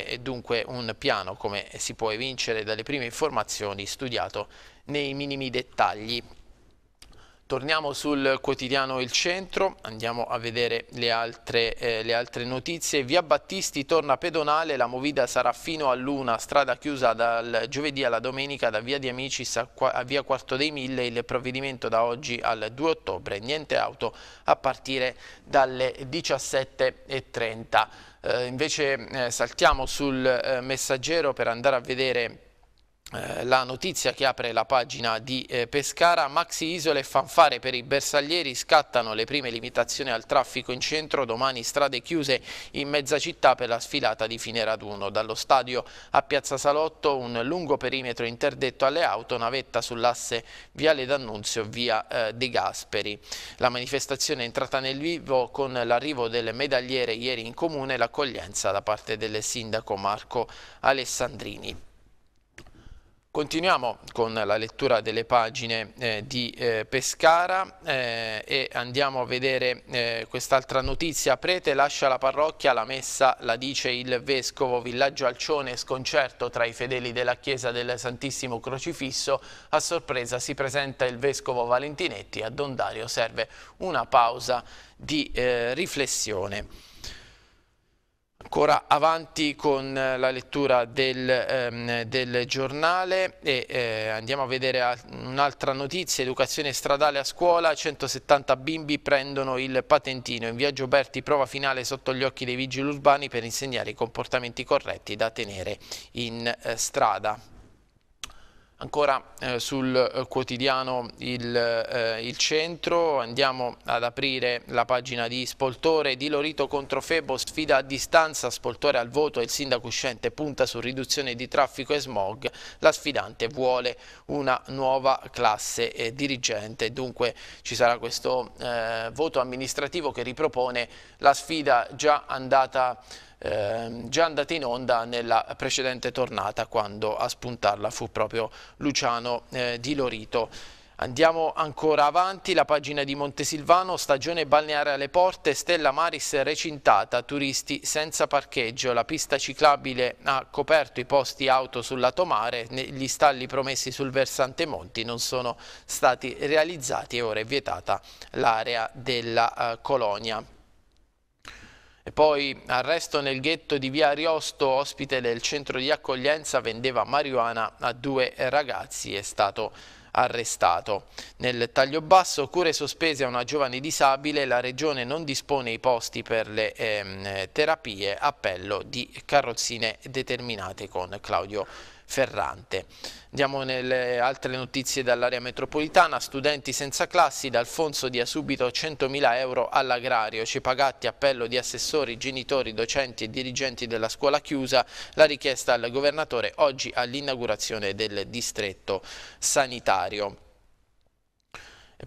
ehm, dunque un piano, come si può evincere dalle prime informazioni, studiato nei minimi dettagli. Torniamo sul quotidiano Il Centro, andiamo a vedere le altre, eh, le altre, notizie. Via Battisti torna pedonale, la movida sarà fino a Luna, strada chiusa dal giovedì alla domenica da Via di Amicis a, a Via Quarto dei Mille, il provvedimento da oggi al 2 ottobre, niente auto a partire dalle 17.30. Eh, invece eh, saltiamo sul eh, messaggero per andare a vedere eh, la notizia che apre la pagina di eh, Pescara, maxi isole e fanfare per i bersaglieri scattano le prime limitazioni al traffico in centro, domani strade chiuse in mezza città per la sfilata di fine raduno, dallo stadio a Piazza Salotto un lungo perimetro interdetto alle auto, navetta sull'asse Viale D'Annunzio via eh, De Gasperi. La manifestazione è entrata nel vivo con l'arrivo del medagliere ieri in comune e l'accoglienza da parte del sindaco Marco Alessandrini. Continuiamo con la lettura delle pagine eh, di eh, Pescara eh, e andiamo a vedere eh, quest'altra notizia. Prete lascia la parrocchia, la messa la dice il vescovo. Villaggio Alcione sconcerto tra i fedeli della chiesa del Santissimo Crocifisso. A sorpresa si presenta il vescovo Valentinetti. A Dondario serve una pausa di eh, riflessione. Ancora avanti con eh, la lettura del, ehm, del giornale e eh, andiamo a vedere un'altra notizia, educazione stradale a scuola, 170 bimbi prendono il patentino, in viaggio Berti prova finale sotto gli occhi dei vigili urbani per insegnare i comportamenti corretti da tenere in eh, strada. Ancora eh, sul eh, quotidiano il, eh, il, Centro, andiamo ad aprire la pagina di Spoltore, di Lorito contro Febo, sfida a distanza, Spoltore al voto e il sindaco uscente punta su riduzione di traffico e smog, la sfidante vuole una nuova classe eh, dirigente, dunque ci sarà questo eh, voto amministrativo che ripropone la sfida già andata Ehm, già andata in onda nella precedente tornata quando a spuntarla fu proprio Luciano eh, Di Lorito. Andiamo ancora avanti, la pagina di Montesilvano, stagione balneare alle porte, Stella Maris recintata, turisti senza parcheggio, la pista ciclabile ha coperto i posti auto sul lato mare, gli stalli promessi sul versante Monti non sono stati realizzati e ora è vietata l'area della uh, colonia. E poi arresto nel ghetto di via Ariosto, ospite del centro di accoglienza, vendeva marijuana a due ragazzi, è stato arrestato. Nel taglio basso cure sospese a una giovane disabile, la regione non dispone i posti per le ehm, terapie, appello di carrozzine determinate con Claudio Ferrante. Andiamo nelle altre notizie dall'area metropolitana, studenti senza classi, D'Alfonso dia subito 100.000 euro all'agrario, Cipagatti appello di assessori, genitori, docenti e dirigenti della scuola chiusa, la richiesta al governatore oggi all'inaugurazione del distretto sanitario.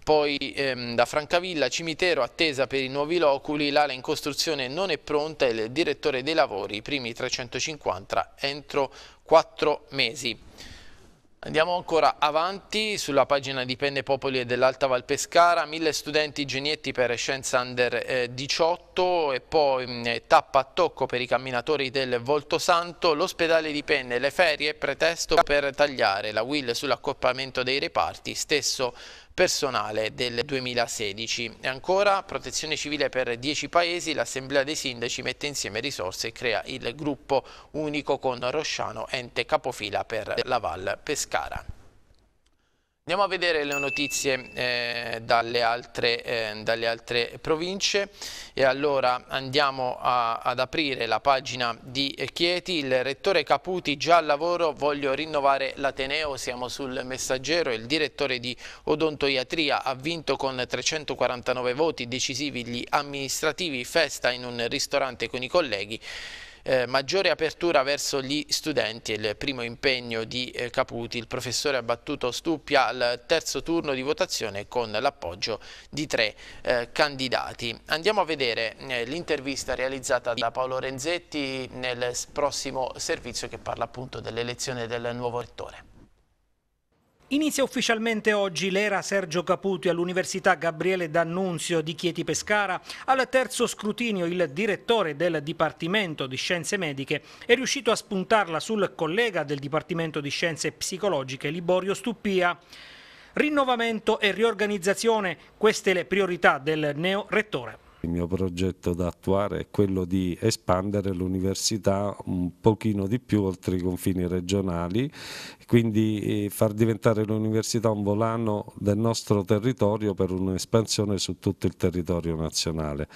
Poi ehm, da Francavilla, cimitero attesa per i nuovi loculi, l'ala in costruzione non è pronta e il direttore dei lavori, i primi 350 entro quattro mesi. Andiamo ancora avanti sulla pagina di Penne Popoli e dell'Alta Val Pescara, mille studenti Genietti per Scienza Under 18 eh, e poi mm, eh, tappa a tocco per i camminatori del Volto Santo, l'ospedale di Penne, le ferie, pretesto per tagliare la will sull'accorpamento dei reparti, stesso personale del 2016. E ancora protezione civile per 10 paesi, l'assemblea dei sindaci mette insieme risorse e crea il gruppo unico con Rosciano, ente capofila per la Val Pescara. Andiamo a vedere le notizie eh, dalle, altre, eh, dalle, altre, province e allora andiamo a, ad aprire la pagina di Chieti, il rettore Caputi già al lavoro, voglio rinnovare l'Ateneo, siamo sul messaggero, il direttore di odontoiatria ha vinto con 349 voti decisivi gli amministrativi, festa in un ristorante con i colleghi eh, maggiore apertura verso gli studenti, il primo impegno di eh, Caputi. Il professore ha battuto Stuppia al terzo turno di votazione con l'appoggio di tre eh, candidati. Andiamo a vedere eh, l'intervista realizzata da Paolo Renzetti nel prossimo servizio che parla appunto dell'elezione del nuovo rettore. Inizia ufficialmente oggi l'era Sergio Caputi all'Università Gabriele D'Annunzio di Chieti Pescara. Al terzo scrutinio il direttore del Dipartimento di Scienze Mediche è riuscito a spuntarla sul collega del Dipartimento di Scienze Psicologiche Liborio Stuppia. Rinnovamento e riorganizzazione, queste le priorità del neo rettore. Il mio progetto da attuare è quello di espandere l'università un pochino di più oltre i confini regionali, quindi eh, far diventare l'università un volano del nostro territorio per un'espansione su tutto il territorio nazionale.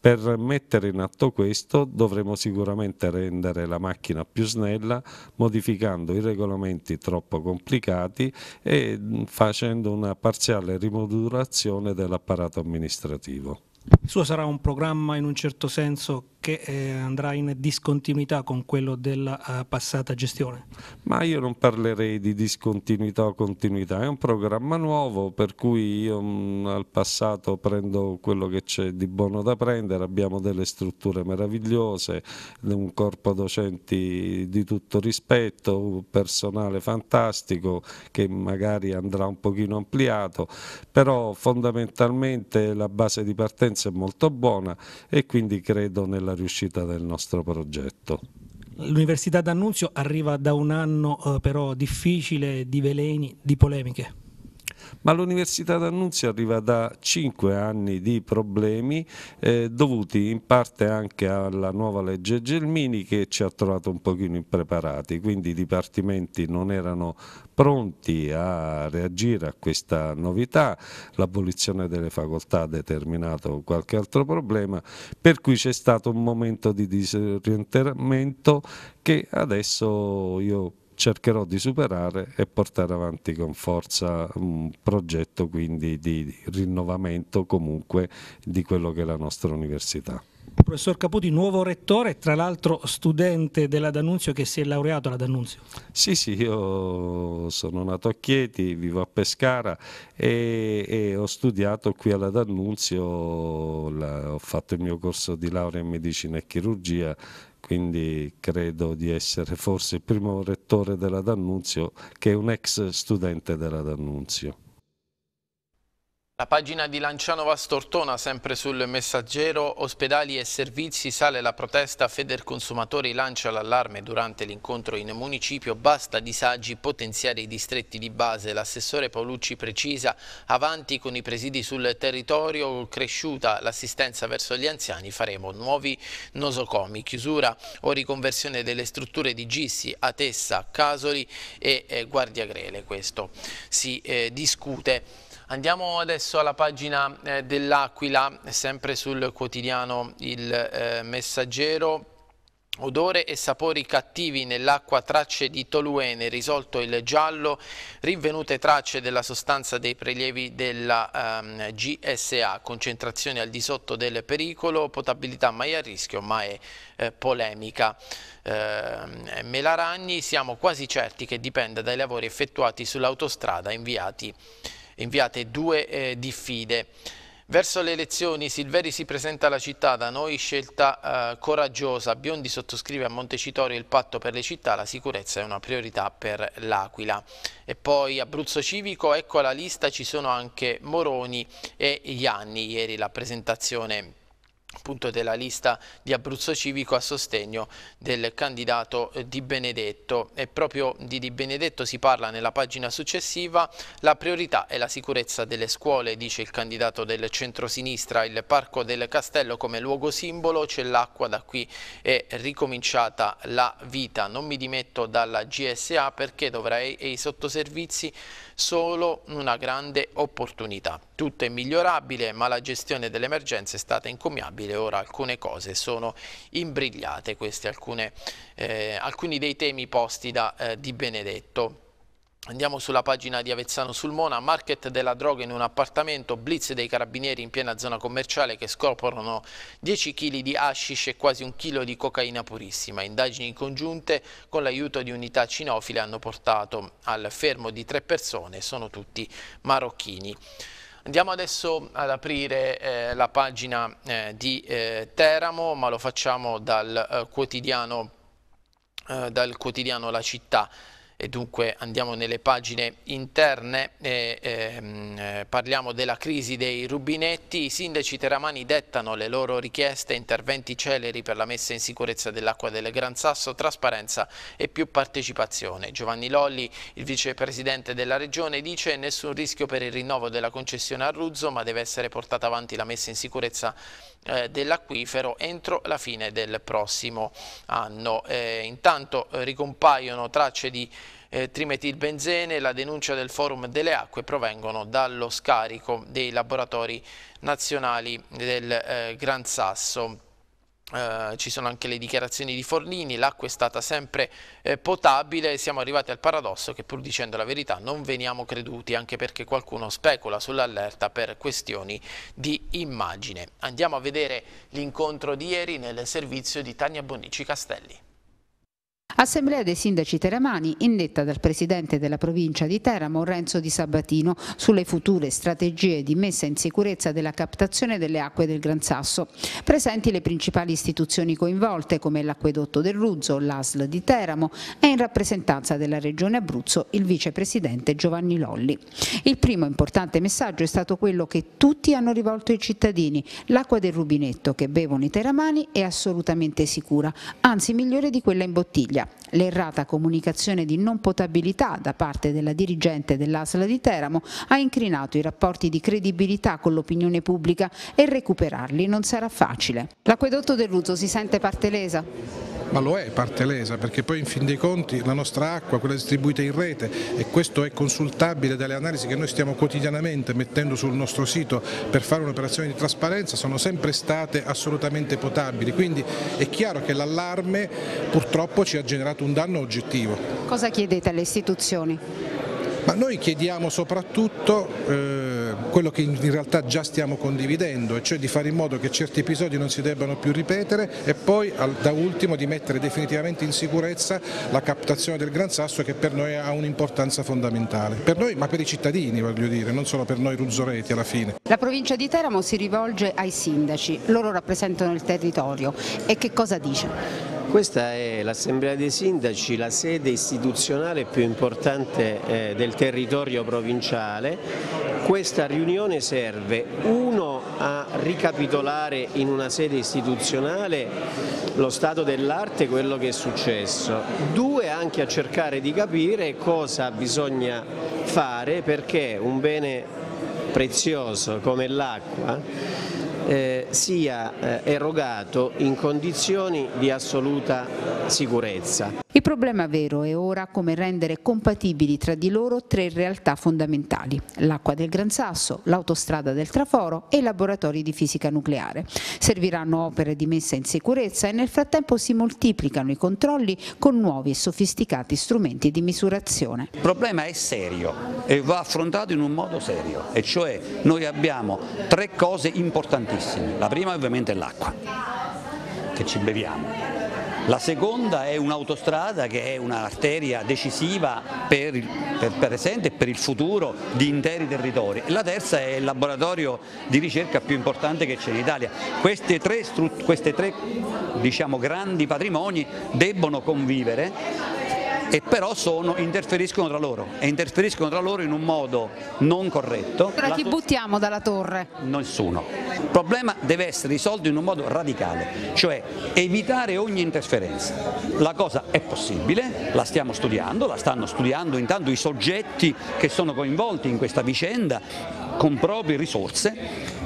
Per mettere in atto questo dovremo sicuramente rendere la macchina più snella modificando i regolamenti troppo complicati e mm, facendo una parziale rimodulazione dell'apparato amministrativo. Il suo sarà un programma in un certo senso che eh, andrà in discontinuità con quello della uh, passata gestione? Ma io non parlerei di discontinuità o continuità, è un programma nuovo per cui io mh, mm, al passato prendo quello che c'è di buono da prendere, abbiamo delle strutture meravigliose, un corpo docenti di tutto rispetto, un personale fantastico che magari andrà un pochino ampliato, però fondamentalmente la base di partenza è molto buona e quindi credo nella alla riuscita del nostro progetto. L'Università d'Annunzio arriva da un anno eh, però difficile di veleni, di polemiche. Ma l'Università d'Annunzio arriva da cinque anni di problemi eh, dovuti in parte anche alla nuova legge Gelmini che ci ha trovato un pochino impreparati, quindi i dipartimenti non erano pronti a reagire a questa novità, l'abolizione delle facoltà ha determinato qualche altro problema, per cui c'è stato un momento di disorientamento che adesso io cercherò di superare e portare avanti con forza un progetto quindi di rinnovamento comunque di quello che è la nostra università. Professor Caputi, nuovo rettore, tra l'altro studente della D'Annunzio che si è laureato alla D'Annunzio. Sì, sì, io sono nato a Chieti, vivo a Pescara e, e ho studiato qui alla D'Annunzio, la, ho fatto il mio corso di laurea in medicina e chirurgia quindi credo di essere forse il primo rettore della D'Annunzio che è un ex studente della D'Annunzio. La pagina di Lancianova Stortona, sempre sul messaggero, ospedali e servizi, sale la protesta, Federconsumatori lancia l'allarme durante l'incontro in municipio, basta disagi, potenziare i distretti di base. L'assessore Paolucci precisa, avanti con i presidi sul territorio, cresciuta l'assistenza verso gli anziani, faremo nuovi nosocomi, chiusura o riconversione delle strutture di Gissi, Atessa, Casoli e eh, Guardia Grele. Questo si eh, discute. Andiamo adesso alla pagina eh, dell'Aquila, sempre sul quotidiano Il eh, Messaggero. Odore e sapori cattivi nell'acqua, tracce di toluene, risolto il giallo, rinvenute tracce della sostanza dei prelievi della ehm, GSA, concentrazione al di sotto del pericolo, potabilità mai a rischio, ma è eh, polemica. Eh, Melaragni, siamo quasi certi che dipenda dai lavori effettuati sull'autostrada inviati inviate due eh, diffide. Verso le elezioni Silveri si presenta alla città, da noi scelta eh, coraggiosa, Biondi sottoscrive a Montecitorio il patto per le città, la sicurezza è una priorità per l'Aquila. E poi Abruzzo Civico, ecco la lista, ci sono anche Moroni e Ianni, ieri la presentazione appunto della lista di Abruzzo Civico a sostegno del candidato eh, Di Benedetto e proprio di Di Benedetto si parla nella pagina successiva la priorità è la sicurezza delle scuole dice il candidato del centrosinistra il parco del castello come luogo simbolo c'è l'acqua da qui è ricominciata la vita non mi dimetto dalla GSA perché dovrei e i sottoservizi solo una grande opportunità tutto è migliorabile ma la gestione dell'emergenza è stata incomiabile improbabile. Ora alcune cose sono imbrigliate, questi alcune, eh, alcuni dei temi posti da eh, Di Benedetto. Andiamo sulla pagina di Avezzano sul Mona, market della droga in un appartamento, blitz dei carabinieri in piena zona commerciale che scoprono 10 kg di hashish e quasi un chilo di cocaina purissima. Indagini congiunte con l'aiuto di unità cinofile hanno portato al fermo di tre persone, sono tutti marocchini. Andiamo adesso ad aprire eh, la pagina eh, di eh, Teramo, ma lo facciamo dal, eh, quotidiano, eh, dal quotidiano La Città e dunque andiamo nelle pagine interne e ehm, parliamo della crisi dei rubinetti. I sindaci teramani dettano le loro richieste, interventi celeri per la messa in sicurezza dell'acqua del Gran Sasso, trasparenza e più partecipazione. Giovanni Lolli, il vicepresidente della regione, dice nessun rischio per il rinnovo della concessione a Ruzzo ma deve essere portata avanti la messa in sicurezza eh, dell'acquifero entro la fine del prossimo anno. Eh, intanto eh, ricompaiono tracce di eh, trimetilbenzene, la denuncia del forum delle acque provengono dallo scarico dei laboratori nazionali del eh, Gran Sasso. Eh, ci sono anche le dichiarazioni di Forlini, l'acqua è stata sempre eh, potabile siamo arrivati al paradosso che pur dicendo la verità non veniamo creduti anche perché qualcuno specula sull'allerta per questioni di immagine. Andiamo a vedere l'incontro di ieri nel servizio di Tania Bonnici Castelli. Assemblea dei sindaci teramani indetta dal presidente della provincia di Teramo Renzo Di Sabatino sulle future strategie di messa in sicurezza della captazione delle acque del Gran Sasso. Presenti le principali istituzioni coinvolte come l'Acquedotto del Ruzzo, l'ASL di Teramo e in rappresentanza della Regione Abruzzo il vicepresidente Giovanni Lolli. Il primo importante messaggio è stato quello che tutti hanno rivolto ai cittadini. L'acqua del rubinetto che bevono i teramani è assolutamente sicura, anzi migliore di quella in bottiglia Puglia, l'errata comunicazione di non potabilità da parte della dirigente dell'Asla di Teramo ha incrinato i rapporti di credibilità con l'opinione pubblica e recuperarli non sarà facile. L'acquedotto del Ruzo si sente parte lesa? ma lo è parte lesa perché poi in fin dei conti la nostra acqua, quella distribuita in rete e questo è consultabile dalle analisi che noi stiamo quotidianamente mettendo sul nostro sito per fare un'operazione di trasparenza, sono sempre state assolutamente potabili, quindi è chiaro che l'allarme purtroppo ci ha generato un danno oggettivo. Cosa chiedete alle istituzioni? ma noi chiediamo soprattutto eh, quello che in realtà già stiamo condividendo, e cioè di fare in modo che certi episodi non si debbano più ripetere e poi al, da ultimo di mettere definitivamente in sicurezza la captazione del Gran Sasso che per noi ha un'importanza fondamentale, per noi ma per i cittadini voglio dire, non solo per noi ruzzoreti alla fine. La provincia di Teramo si rivolge ai sindaci, loro rappresentano il territorio e che cosa dice? Questa è l'Assemblea dei Sindaci, la sede istituzionale più importante eh, del territorio provinciale. Questa riunione serve, uno, a ricapitolare in una sede istituzionale lo stato dell'arte, quello che è successo, due, anche a cercare di capire cosa bisogna fare perché un bene prezioso come l'acqua eh, sia eh, erogato in condizioni di assoluta sicurezza. Il problema vero è ora come rendere compatibili tra di loro tre realtà fondamentali, l'acqua del Gran Sasso, l'autostrada del Traforo e i laboratori di fisica nucleare. Serviranno opere di messa in sicurezza e nel frattempo si moltiplicano i controlli con nuovi e sofisticati strumenti di misurazione. Il problema è serio e va affrontato in un modo serio, e cioè noi abbiamo tre cose importantissime. La prima ovviamente è l'acqua che ci beviamo, la seconda è un'autostrada che è un'arteria decisiva per il, per presente e per il futuro di interi territori. La terza è il laboratorio di ricerca più importante che c'è in Italia. Queste tre, queste tre diciamo, grandi patrimoni debbono convivere e però sono, interferiscono tra loro e interferiscono tra loro in un modo non corretto. Ora chi buttiamo dalla torre? Nessuno. Il problema deve essere risolto in un modo radicale, cioè evitare ogni interferenza. La cosa è possibile, la stiamo studiando, la stanno studiando intanto i soggetti che sono coinvolti in questa vicenda con proprie risorse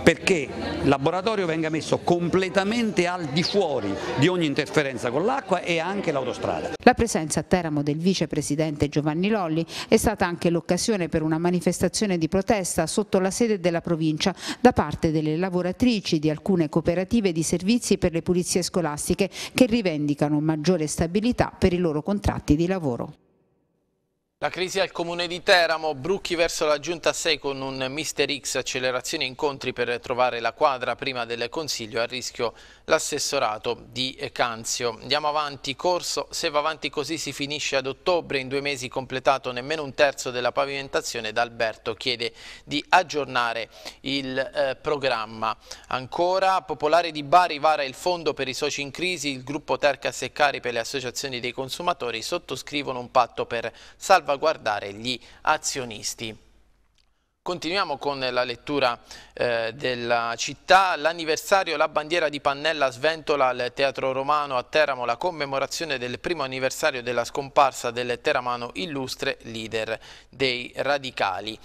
perché il laboratorio venga messo completamente al di fuori di ogni interferenza con l'acqua e anche l'autostrada. La presenza a Teramo del vicepresidente Giovanni Lolli è stata anche l'occasione per una manifestazione di protesta sotto la sede della provincia da parte delle lavoratrici di alcune cooperative di servizi per le pulizie scolastiche che rivendicano maggiore stabilità per i loro contratti di lavoro. La crisi al comune di Teramo, Brucchi verso la giunta 6 con un Mister X, accelerazione incontri per trovare la quadra prima del consiglio, a rischio l'assessorato di Canzio. Andiamo avanti, corso, se va avanti così si finisce ad ottobre, in due mesi completato nemmeno un terzo della pavimentazione, D'Alberto chiede di aggiornare il eh, programma. Ancora, Popolare di Bari vara il fondo per i soci in crisi, il gruppo Tercas e Caripe e le associazioni dei consumatori sottoscrivono un patto per salvare salvaguardare gli azionisti. Continuiamo con la lettura eh, della città, l'anniversario, la bandiera di Pannella sventola al Teatro Romano a Teramo, la commemorazione del primo anniversario della scomparsa del teramano illustre leader dei radicali.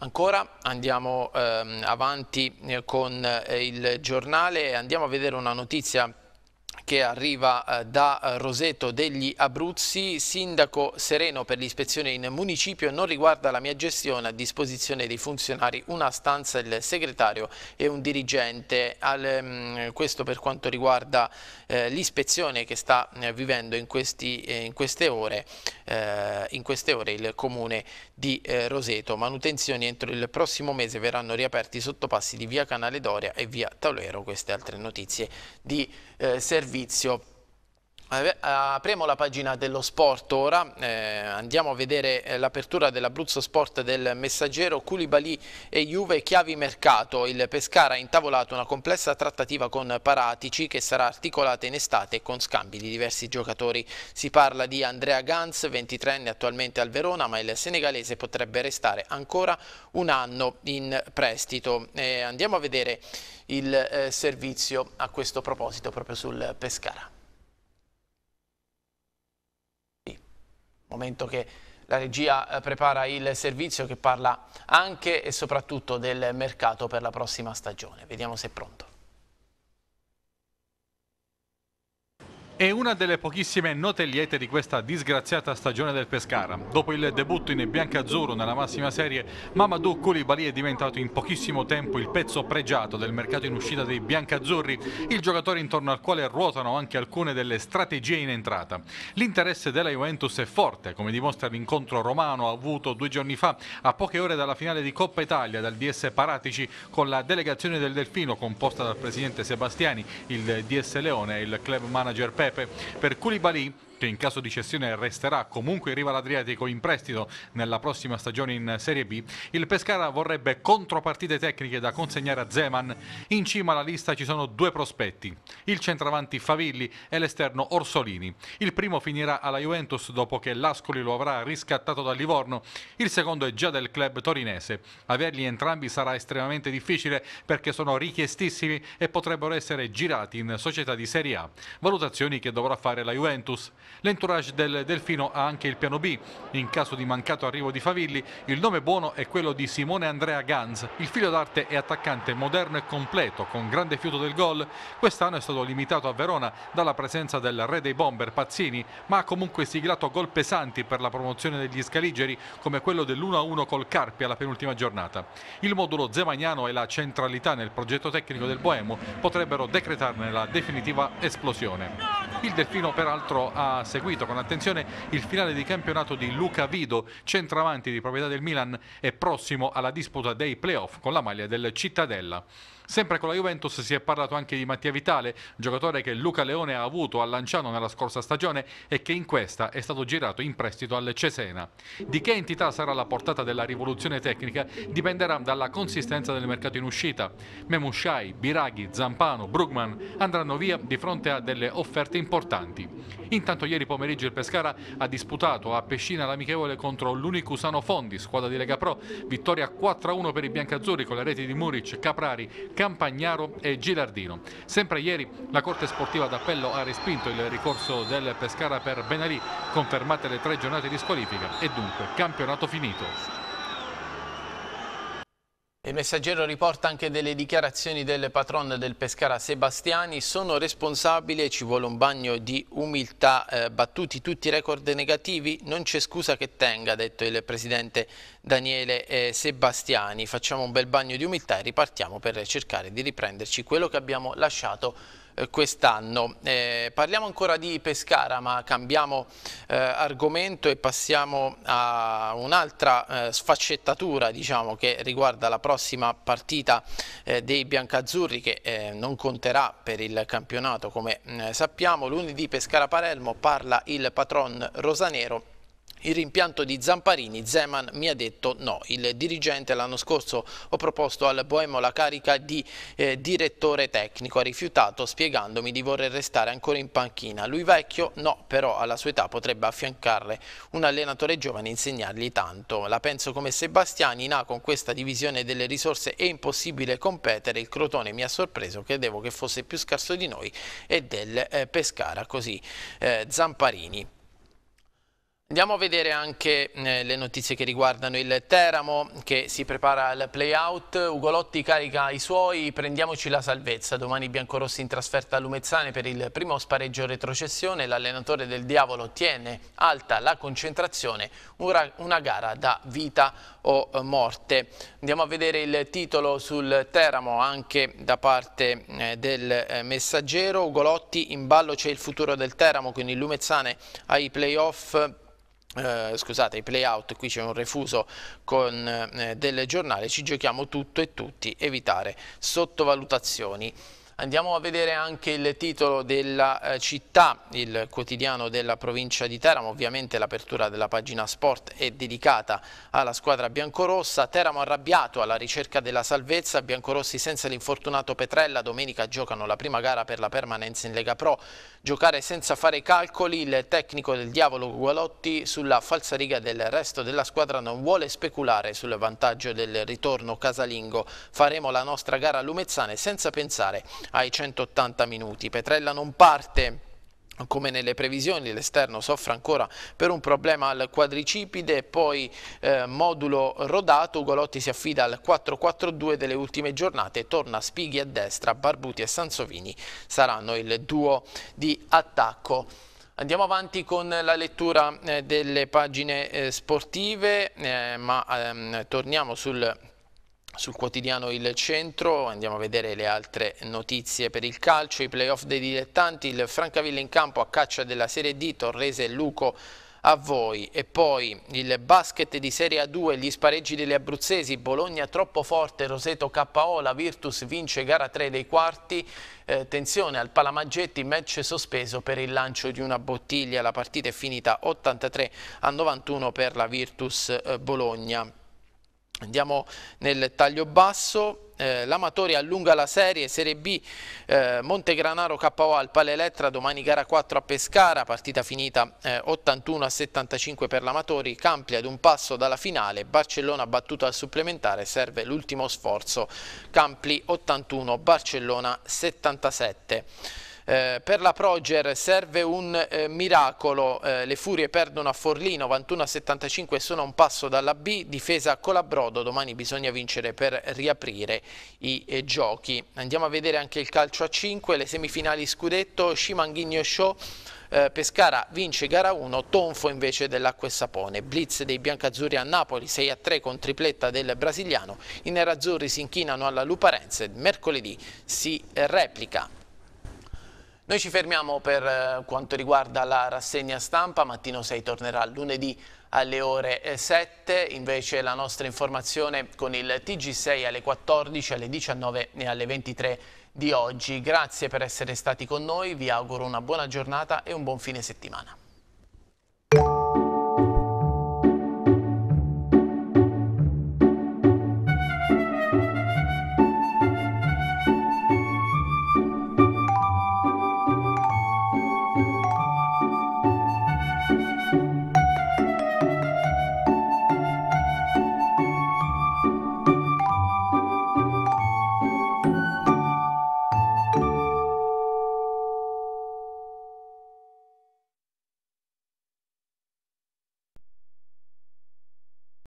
Ancora andiamo ehm, eh, avanti con eh, il giornale e andiamo a vedere una notizia che arriva eh, da eh, Roseto degli Abruzzi. Sindaco Sereno per l'ispezione in municipio non riguarda la mia gestione, a disposizione dei funzionari una stanza, il segretario e un dirigente. Mm, questo per quanto riguarda eh, l'ispezione che sta vivendo in, questi, in, queste ore, in, queste ore, il comune di Roseto. Manutenzioni entro il prossimo mese verranno riaperti i sottopassi di via Canale Doria e via Taulero. Queste altre notizie di servizio servizio Apriamo la pagina dello sport ora, eh, andiamo a vedere eh, l'apertura dell'Abruzzo Sport del Messaggero, Culibali e Juve chiavi mercato, il Pescara ha intavolato una complessa trattativa con Paratici che sarà articolata in estate con scambi di diversi giocatori. Si parla di Andrea Gans, 23enne attualmente al Verona, ma il senegalese potrebbe restare ancora un anno in prestito. Eh, andiamo a vedere il eh, servizio a questo proposito proprio sul Pescara. momento che la regia eh, prepara il servizio che parla anche e soprattutto del mercato per la prossima stagione. Vediamo se è pronto. È una delle pochissime note liete di questa disgraziata stagione del Pescara. Dopo il debutto in bianca-azzurro nella massima serie, Mamadou Koulibaly è diventato in pochissimo tempo il pezzo pregiato del mercato in uscita dei biancazzurri, il giocatore intorno al quale ruotano anche alcune delle strategie in entrata. L'interesse della Juventus è forte, come dimostra l'incontro romano avuto due giorni fa, a poche ore dalla finale di Coppa Italia dal DS Paratici con la delegazione del Delfino composta dal presidente Sebastiani, il DS Leone e il club manager Pedro. 3 per, per Koulibaly che in caso di cessione resterà comunque in riva all'Adriatico in prestito nella prossima stagione in Serie B, il Pescara vorrebbe contropartite tecniche da consegnare a Zeman. In cima alla lista ci sono due prospetti, il centravanti Favilli e l'esterno Orsolini. Il primo finirà alla Juventus dopo che l'Ascoli lo avrà riscattato dal Livorno, il secondo è già del club torinese. Averli entrambi sarà estremamente difficile perché sono richiestissimi e potrebbero essere girati in società di Serie A, valutazioni che dovrà fare la Juventus. L'entourage del Delfino ha anche il piano B. In caso di mancato arrivo di Favilli, il nome buono è quello di Simone Andrea Ganz. Il figlio d'arte è attaccante moderno e completo, con grande fiuto del gol. Quest'anno è stato limitato a Verona dalla presenza del re dei bomber Pazzini, ma ha comunque siglato gol pesanti per la promozione degli scaligeri, come quello dell'1-1 col Carpi alla penultima giornata. Il modulo zemagnano e la centralità nel progetto tecnico del Boemo potrebbero decretarne la definitiva esplosione. Il Delfino peraltro ha ha seguito con attenzione il finale di campionato di Luca Vido, centravanti di proprietà del Milan e prossimo alla disputa dei playoff con la maglia del Cittadella. Sempre con la Juventus si è parlato anche di Mattia Vitale, giocatore che Luca Leone ha avuto a Lanciano nella scorsa stagione e che in questa è stato girato in prestito al Cesena. Di che entità sarà la portata della rivoluzione tecnica dipenderà dalla consistenza del mercato in uscita. Memushai, Biraghi, Zampano, Brugman andranno via di fronte a delle offerte importanti. Intanto ieri pomeriggio il Pescara ha disputato a Pescina l'amichevole contro l'Unicusano Fondi, squadra di Lega Pro, vittoria 4-1 per i biancazzurri con le reti di Muric, Caprari, Campagnaro e Gilardino. Sempre ieri la Corte Sportiva d'Appello ha respinto il ricorso del Pescara per Benalì, confermate le tre giornate di squalifica e dunque campionato finito. Il messaggero riporta anche delle dichiarazioni del patron del Pescara Sebastiani, sono responsabile, ci vuole un bagno di umiltà, eh, battuti tutti i record negativi, non c'è scusa che tenga, ha detto il presidente Daniele eh, Sebastiani, facciamo un bel bagno di umiltà e ripartiamo per cercare di riprenderci quello che abbiamo lasciato quest'anno. Eh, parliamo ancora di Pescara ma cambiamo eh, argomento e passiamo a un'altra eh, sfaccettatura diciamo, che riguarda la prossima partita eh, dei biancazzurri che eh, non conterà per il campionato come mm, sappiamo. Lunedì pescara palermo parla il patron rosanero il rimpianto di Zamparini, Zeman mi ha detto no. Il dirigente l'anno scorso ho proposto al Boemo la carica di eh, direttore tecnico, ha rifiutato spiegandomi di voler restare ancora in panchina. Lui vecchio no, però alla sua età potrebbe affiancarle un allenatore giovane e insegnargli tanto. La penso come Sebastiani, in A con questa divisione delle risorse è impossibile competere, il Crotone mi ha sorpreso, credevo che fosse più scarso di noi e del eh, Pescara, così eh, Zamparini. Andiamo a vedere anche eh, le notizie che riguardano il Teramo che si prepara al playout, Ugolotti carica i suoi, prendiamoci la salvezza, domani Biancorossi in trasferta a Lumezzane per il primo spareggio retrocessione, l'allenatore del diavolo tiene alta la concentrazione, una gara da vita o eh, morte. Andiamo a vedere il titolo sul Teramo anche da parte eh, del eh, messaggero, Ugolotti in ballo c'è il futuro del Teramo, quindi Lumezzane ai playoff eh, scusate, i playout, qui c'è un refuso con uh, delle giornate, ci giochiamo tutto e tutti, evitare sottovalutazioni. Andiamo a vedere anche il titolo della eh, città, il quotidiano della provincia di Teramo, ovviamente l'apertura della pagina sport è dedicata alla squadra biancorossa, Teramo arrabbiato alla ricerca della salvezza, biancorossi senza l'infortunato Petrella, domenica giocano la prima gara per la permanenza in Lega Pro, giocare senza fare calcoli, il tecnico del diavolo Gualotti sulla falsariga del resto della squadra non vuole speculare sul vantaggio del ritorno casalingo, faremo la nostra gara lumezzane senza pensare ai 180 minuti. Petrella non parte come nelle previsioni l'esterno soffre ancora per un problema al quadricipite poi eh, modulo rodato Ugolotti si affida al 4-4-2 delle ultime giornate torna Spighi a destra Barbuti e Sansovini saranno il duo di attacco Andiamo avanti con la lettura eh, delle pagine eh, sportive, eh, ma ehm, torniamo sul sul quotidiano Il Centro, andiamo a vedere le altre notizie per il calcio, i playoff dei dilettanti, il Francavilla in campo a caccia della Serie D, Torrese e Luco a voi e poi il basket di Serie A2, gli spareggi degli abruzzesi, Bologna troppo forte, Roseto KO, la Virtus vince gara 3 dei quarti, eh, tensione al Palamaggetti, match sospeso per il lancio di una bottiglia, la partita è finita 83 a 91 per la Virtus eh, Bologna. Andiamo nel taglio basso, eh, l'Amatori allunga la serie Serie B, eh, Montegranaro KO al Pale Elettra, domani gara 4 a Pescara, partita finita eh, 81 a 75 per l'Amatori, Campli ad un passo dalla finale, Barcellona battuta al supplementare, serve l'ultimo sforzo, Campli 81, Barcellona 77. Eh, per la Proger serve un eh, miracolo, eh, le Furie perdono a Forlì 91 75 sono a un passo dalla B, difesa Colabrodo, domani bisogna vincere per riaprire i eh, giochi. Andiamo a vedere anche il calcio a 5, le semifinali scudetto, Scimanghigno Show. Eh, Pescara vince gara 1, tonfo invece dell'Acqua e Sapone. Blitz dei biancazzurri a Napoli 6 a 3 con tripletta del brasiliano. I nerazzurri si inchinano alla Luparense. Mercoledì si replica. Noi ci fermiamo per eh, quanto riguarda la rassegna stampa, Mattino 6 tornerà lunedì alle ore 7, eh, invece la nostra informazione con il TG6 alle 14, alle 19 e alle 23 di oggi. Grazie per essere stati con noi, vi auguro una buona giornata e un buon fine settimana.